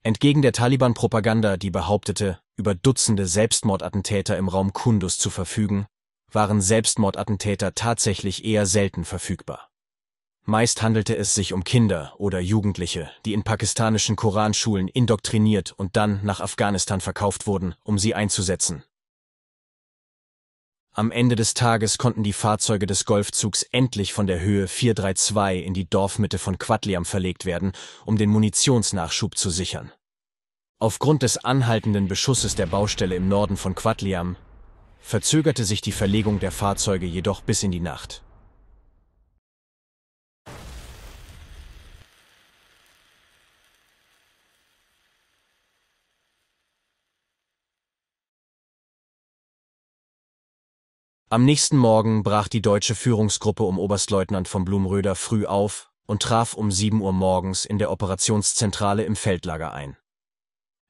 Entgegen der Taliban-Propaganda, die behauptete, über Dutzende Selbstmordattentäter im Raum Kundus zu verfügen, waren Selbstmordattentäter tatsächlich eher selten verfügbar. Meist handelte es sich um Kinder oder Jugendliche, die in pakistanischen Koranschulen indoktriniert und dann nach Afghanistan verkauft wurden, um sie einzusetzen, am Ende des Tages konnten die Fahrzeuge des Golfzugs endlich von der Höhe 432 in die Dorfmitte von Quatliam verlegt werden, um den Munitionsnachschub zu sichern. Aufgrund des anhaltenden Beschusses der Baustelle im Norden von Quatliam verzögerte sich die Verlegung der Fahrzeuge jedoch bis in die Nacht. Am nächsten Morgen brach die deutsche Führungsgruppe um Oberstleutnant von Blumröder früh auf und traf um 7 Uhr morgens in der Operationszentrale im Feldlager ein.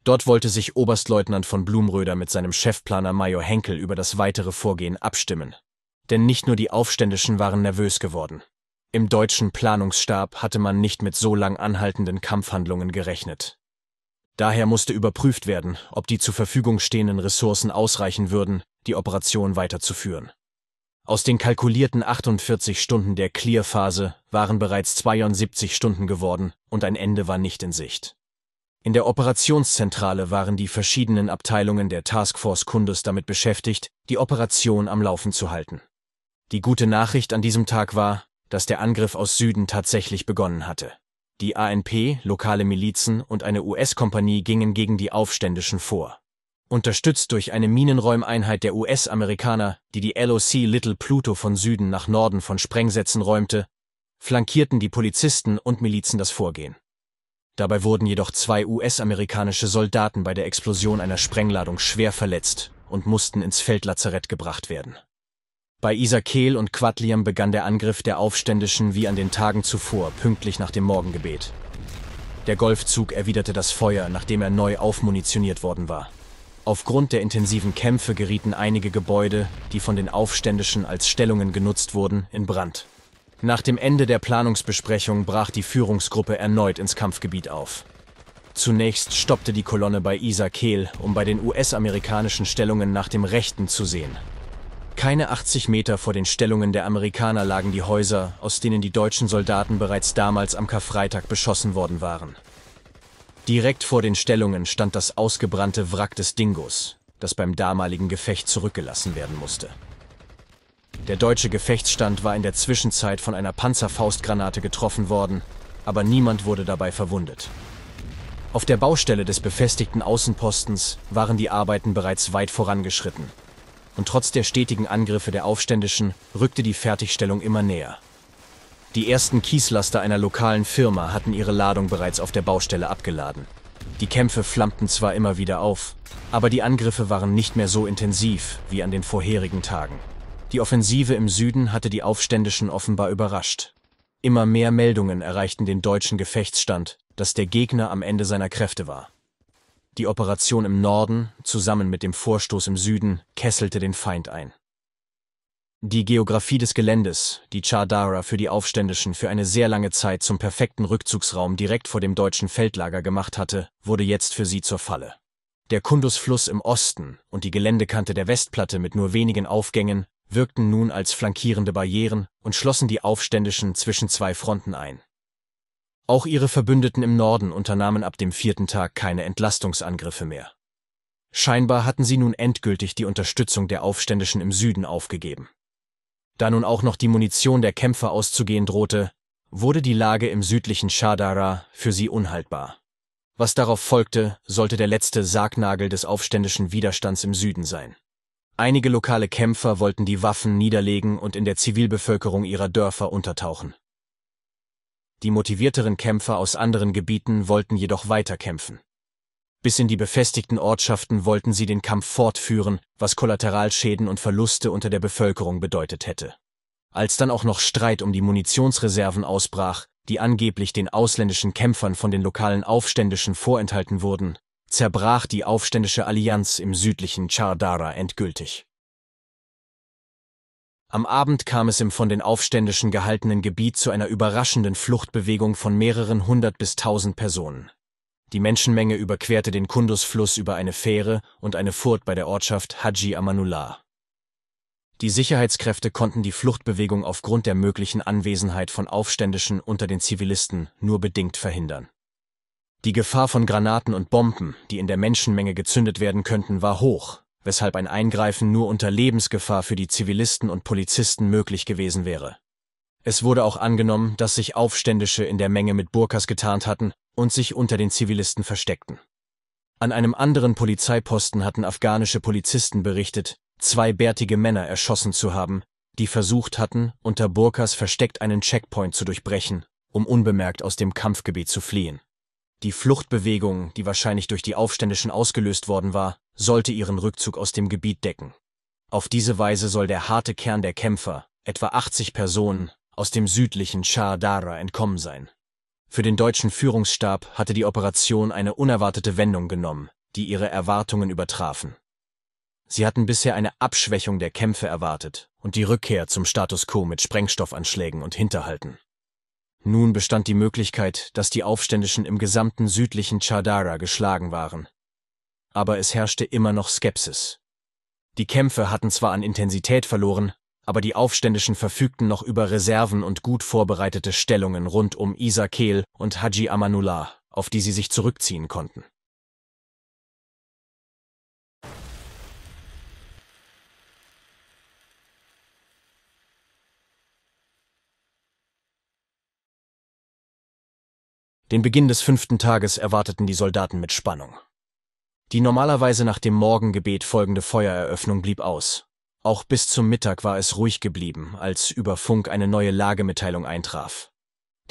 Dort wollte sich Oberstleutnant von Blumröder mit seinem Chefplaner Major Henkel über das weitere Vorgehen abstimmen. Denn nicht nur die Aufständischen waren nervös geworden. Im deutschen Planungsstab hatte man nicht mit so lang anhaltenden Kampfhandlungen gerechnet. Daher musste überprüft werden, ob die zur Verfügung stehenden Ressourcen ausreichen würden, die Operation weiterzuführen. Aus den kalkulierten 48 Stunden der Clear-Phase waren bereits 72 Stunden geworden und ein Ende war nicht in Sicht. In der Operationszentrale waren die verschiedenen Abteilungen der Taskforce Kundus damit beschäftigt, die Operation am Laufen zu halten. Die gute Nachricht an diesem Tag war, dass der Angriff aus Süden tatsächlich begonnen hatte. Die ANP, lokale Milizen und eine US-Kompanie gingen gegen die Aufständischen vor unterstützt durch eine Minenräumeinheit der US-Amerikaner, die die LOC Little Pluto von Süden nach Norden von Sprengsätzen räumte, flankierten die Polizisten und Milizen das Vorgehen. Dabei wurden jedoch zwei US-amerikanische Soldaten bei der Explosion einer Sprengladung schwer verletzt und mussten ins Feldlazarett gebracht werden. Bei Isakel und Quadliam begann der Angriff der Aufständischen wie an den Tagen zuvor, pünktlich nach dem Morgengebet. Der Golfzug erwiderte das Feuer, nachdem er neu aufmunitioniert worden war. Aufgrund der intensiven Kämpfe gerieten einige Gebäude, die von den Aufständischen als Stellungen genutzt wurden, in Brand. Nach dem Ende der Planungsbesprechung brach die Führungsgruppe erneut ins Kampfgebiet auf. Zunächst stoppte die Kolonne bei Isa Kehl, um bei den US-amerikanischen Stellungen nach dem Rechten zu sehen. Keine 80 Meter vor den Stellungen der Amerikaner lagen die Häuser, aus denen die deutschen Soldaten bereits damals am Karfreitag beschossen worden waren. Direkt vor den Stellungen stand das ausgebrannte Wrack des Dingos, das beim damaligen Gefecht zurückgelassen werden musste. Der deutsche Gefechtsstand war in der Zwischenzeit von einer Panzerfaustgranate getroffen worden, aber niemand wurde dabei verwundet. Auf der Baustelle des befestigten Außenpostens waren die Arbeiten bereits weit vorangeschritten. Und trotz der stetigen Angriffe der Aufständischen rückte die Fertigstellung immer näher. Die ersten Kieslaster einer lokalen Firma hatten ihre Ladung bereits auf der Baustelle abgeladen. Die Kämpfe flammten zwar immer wieder auf, aber die Angriffe waren nicht mehr so intensiv wie an den vorherigen Tagen. Die Offensive im Süden hatte die Aufständischen offenbar überrascht. Immer mehr Meldungen erreichten den deutschen Gefechtsstand, dass der Gegner am Ende seiner Kräfte war. Die Operation im Norden, zusammen mit dem Vorstoß im Süden, kesselte den Feind ein. Die Geografie des Geländes, die Chardara für die Aufständischen für eine sehr lange Zeit zum perfekten Rückzugsraum direkt vor dem deutschen Feldlager gemacht hatte, wurde jetzt für sie zur Falle. Der Kundusfluss im Osten und die Geländekante der Westplatte mit nur wenigen Aufgängen wirkten nun als flankierende Barrieren und schlossen die Aufständischen zwischen zwei Fronten ein. Auch ihre Verbündeten im Norden unternahmen ab dem vierten Tag keine Entlastungsangriffe mehr. Scheinbar hatten sie nun endgültig die Unterstützung der Aufständischen im Süden aufgegeben. Da nun auch noch die Munition der Kämpfer auszugehen drohte, wurde die Lage im südlichen Shadara für sie unhaltbar. Was darauf folgte, sollte der letzte Sargnagel des aufständischen Widerstands im Süden sein. Einige lokale Kämpfer wollten die Waffen niederlegen und in der Zivilbevölkerung ihrer Dörfer untertauchen. Die motivierteren Kämpfer aus anderen Gebieten wollten jedoch weiterkämpfen. Bis in die befestigten Ortschaften wollten sie den Kampf fortführen, was Kollateralschäden und Verluste unter der Bevölkerung bedeutet hätte. Als dann auch noch Streit um die Munitionsreserven ausbrach, die angeblich den ausländischen Kämpfern von den lokalen Aufständischen vorenthalten wurden, zerbrach die aufständische Allianz im südlichen Chardara endgültig. Am Abend kam es im von den Aufständischen gehaltenen Gebiet zu einer überraschenden Fluchtbewegung von mehreren hundert bis tausend Personen. Die Menschenmenge überquerte den Kundusfluss über eine Fähre und eine Furt bei der Ortschaft Haji Amanullah. Die Sicherheitskräfte konnten die Fluchtbewegung aufgrund der möglichen Anwesenheit von Aufständischen unter den Zivilisten nur bedingt verhindern. Die Gefahr von Granaten und Bomben, die in der Menschenmenge gezündet werden könnten, war hoch, weshalb ein Eingreifen nur unter Lebensgefahr für die Zivilisten und Polizisten möglich gewesen wäre. Es wurde auch angenommen, dass sich Aufständische in der Menge mit Burkas getarnt hatten und sich unter den Zivilisten versteckten. An einem anderen Polizeiposten hatten afghanische Polizisten berichtet, zwei bärtige Männer erschossen zu haben, die versucht hatten, unter Burkas versteckt einen Checkpoint zu durchbrechen, um unbemerkt aus dem Kampfgebiet zu fliehen. Die Fluchtbewegung, die wahrscheinlich durch die Aufständischen ausgelöst worden war, sollte ihren Rückzug aus dem Gebiet decken. Auf diese Weise soll der harte Kern der Kämpfer, etwa 80 Personen, aus dem südlichen Shah Dara entkommen sein. Für den deutschen Führungsstab hatte die Operation eine unerwartete Wendung genommen, die ihre Erwartungen übertrafen. Sie hatten bisher eine Abschwächung der Kämpfe erwartet und die Rückkehr zum Status quo mit Sprengstoffanschlägen und Hinterhalten. Nun bestand die Möglichkeit, dass die Aufständischen im gesamten südlichen Chadara geschlagen waren. Aber es herrschte immer noch Skepsis. Die Kämpfe hatten zwar an Intensität verloren, aber die Aufständischen verfügten noch über Reserven und gut vorbereitete Stellungen rund um Isakil und Haji Amanullah, auf die sie sich zurückziehen konnten. Den Beginn des fünften Tages erwarteten die Soldaten mit Spannung. Die normalerweise nach dem Morgengebet folgende Feuereröffnung blieb aus, auch bis zum Mittag war es ruhig geblieben, als über Funk eine neue Lagemitteilung eintraf.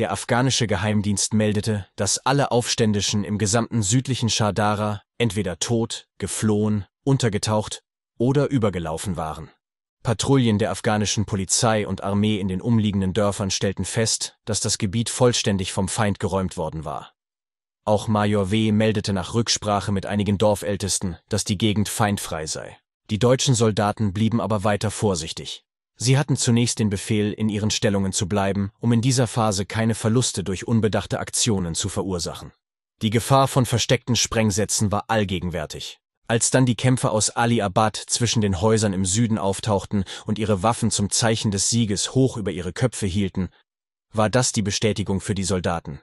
Der afghanische Geheimdienst meldete, dass alle Aufständischen im gesamten südlichen Schardara entweder tot, geflohen, untergetaucht oder übergelaufen waren. Patrouillen der afghanischen Polizei und Armee in den umliegenden Dörfern stellten fest, dass das Gebiet vollständig vom Feind geräumt worden war. Auch Major W. meldete nach Rücksprache mit einigen Dorfältesten, dass die Gegend feindfrei sei. Die deutschen Soldaten blieben aber weiter vorsichtig. Sie hatten zunächst den Befehl, in ihren Stellungen zu bleiben, um in dieser Phase keine Verluste durch unbedachte Aktionen zu verursachen. Die Gefahr von versteckten Sprengsätzen war allgegenwärtig. Als dann die Kämpfer aus Ali Abad zwischen den Häusern im Süden auftauchten und ihre Waffen zum Zeichen des Sieges hoch über ihre Köpfe hielten, war das die Bestätigung für die Soldaten.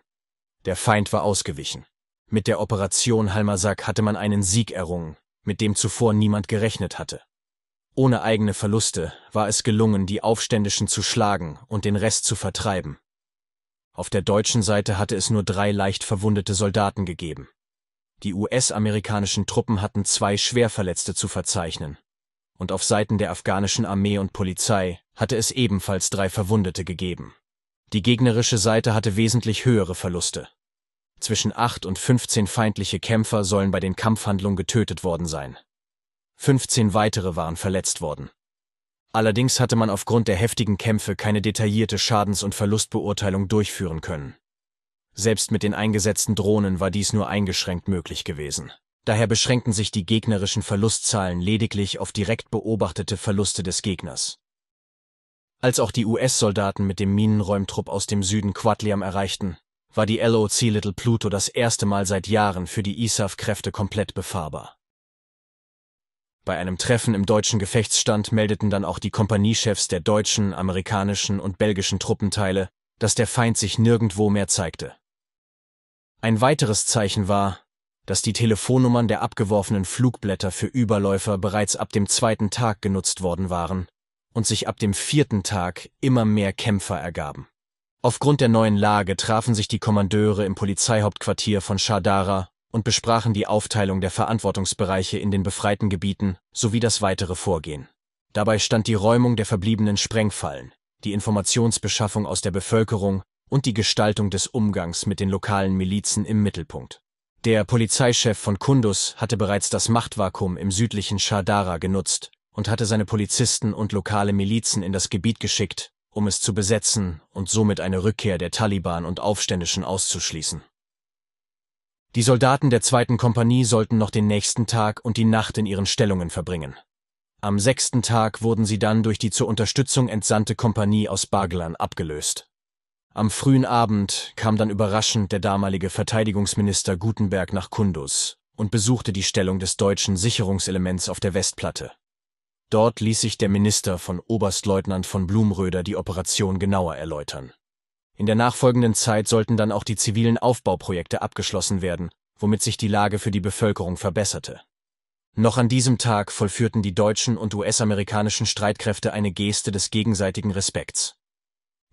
Der Feind war ausgewichen. Mit der Operation Halmasak hatte man einen Sieg errungen mit dem zuvor niemand gerechnet hatte. Ohne eigene Verluste war es gelungen, die Aufständischen zu schlagen und den Rest zu vertreiben. Auf der deutschen Seite hatte es nur drei leicht verwundete Soldaten gegeben. Die US-amerikanischen Truppen hatten zwei Schwerverletzte zu verzeichnen. Und auf Seiten der afghanischen Armee und Polizei hatte es ebenfalls drei Verwundete gegeben. Die gegnerische Seite hatte wesentlich höhere Verluste. Zwischen 8 und 15 feindliche Kämpfer sollen bei den Kampfhandlungen getötet worden sein. 15 weitere waren verletzt worden. Allerdings hatte man aufgrund der heftigen Kämpfe keine detaillierte Schadens- und Verlustbeurteilung durchführen können. Selbst mit den eingesetzten Drohnen war dies nur eingeschränkt möglich gewesen. Daher beschränkten sich die gegnerischen Verlustzahlen lediglich auf direkt beobachtete Verluste des Gegners. Als auch die US-Soldaten mit dem Minenräumtrupp aus dem Süden Quatliam erreichten, war die LOC Little Pluto das erste Mal seit Jahren für die ISAF-Kräfte e komplett befahrbar. Bei einem Treffen im deutschen Gefechtsstand meldeten dann auch die Kompaniechefs der deutschen, amerikanischen und belgischen Truppenteile, dass der Feind sich nirgendwo mehr zeigte. Ein weiteres Zeichen war, dass die Telefonnummern der abgeworfenen Flugblätter für Überläufer bereits ab dem zweiten Tag genutzt worden waren und sich ab dem vierten Tag immer mehr Kämpfer ergaben. Aufgrund der neuen Lage trafen sich die Kommandeure im Polizeihauptquartier von Schardara und besprachen die Aufteilung der Verantwortungsbereiche in den befreiten Gebieten sowie das weitere Vorgehen. Dabei stand die Räumung der verbliebenen Sprengfallen, die Informationsbeschaffung aus der Bevölkerung und die Gestaltung des Umgangs mit den lokalen Milizen im Mittelpunkt. Der Polizeichef von Kundus hatte bereits das Machtvakuum im südlichen Shardara genutzt und hatte seine Polizisten und lokale Milizen in das Gebiet geschickt, um es zu besetzen und somit eine Rückkehr der Taliban und Aufständischen auszuschließen. Die Soldaten der zweiten Kompanie sollten noch den nächsten Tag und die Nacht in ihren Stellungen verbringen. Am sechsten Tag wurden sie dann durch die zur Unterstützung entsandte Kompanie aus Baglan abgelöst. Am frühen Abend kam dann überraschend der damalige Verteidigungsminister Gutenberg nach Kunduz und besuchte die Stellung des deutschen Sicherungselements auf der Westplatte. Dort ließ sich der Minister von Oberstleutnant von Blumröder die Operation genauer erläutern. In der nachfolgenden Zeit sollten dann auch die zivilen Aufbauprojekte abgeschlossen werden, womit sich die Lage für die Bevölkerung verbesserte. Noch an diesem Tag vollführten die deutschen und US-amerikanischen Streitkräfte eine Geste des gegenseitigen Respekts.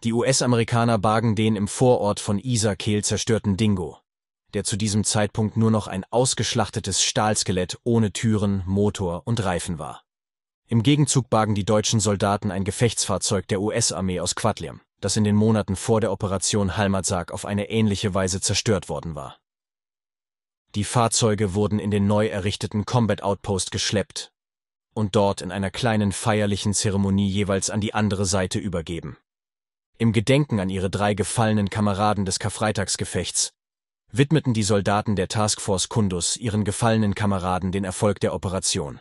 Die US-Amerikaner bargen den im Vorort von Isar-Kehl zerstörten Dingo, der zu diesem Zeitpunkt nur noch ein ausgeschlachtetes Stahlskelett ohne Türen, Motor und Reifen war im Gegenzug bargen die deutschen Soldaten ein Gefechtsfahrzeug der US-Armee aus Quadliam, das in den Monaten vor der Operation Halmarsag auf eine ähnliche Weise zerstört worden war. Die Fahrzeuge wurden in den neu errichteten Combat Outpost geschleppt und dort in einer kleinen feierlichen Zeremonie jeweils an die andere Seite übergeben. Im Gedenken an ihre drei gefallenen Kameraden des Karfreitagsgefechts widmeten die Soldaten der Taskforce Kundus ihren gefallenen Kameraden den Erfolg der Operation.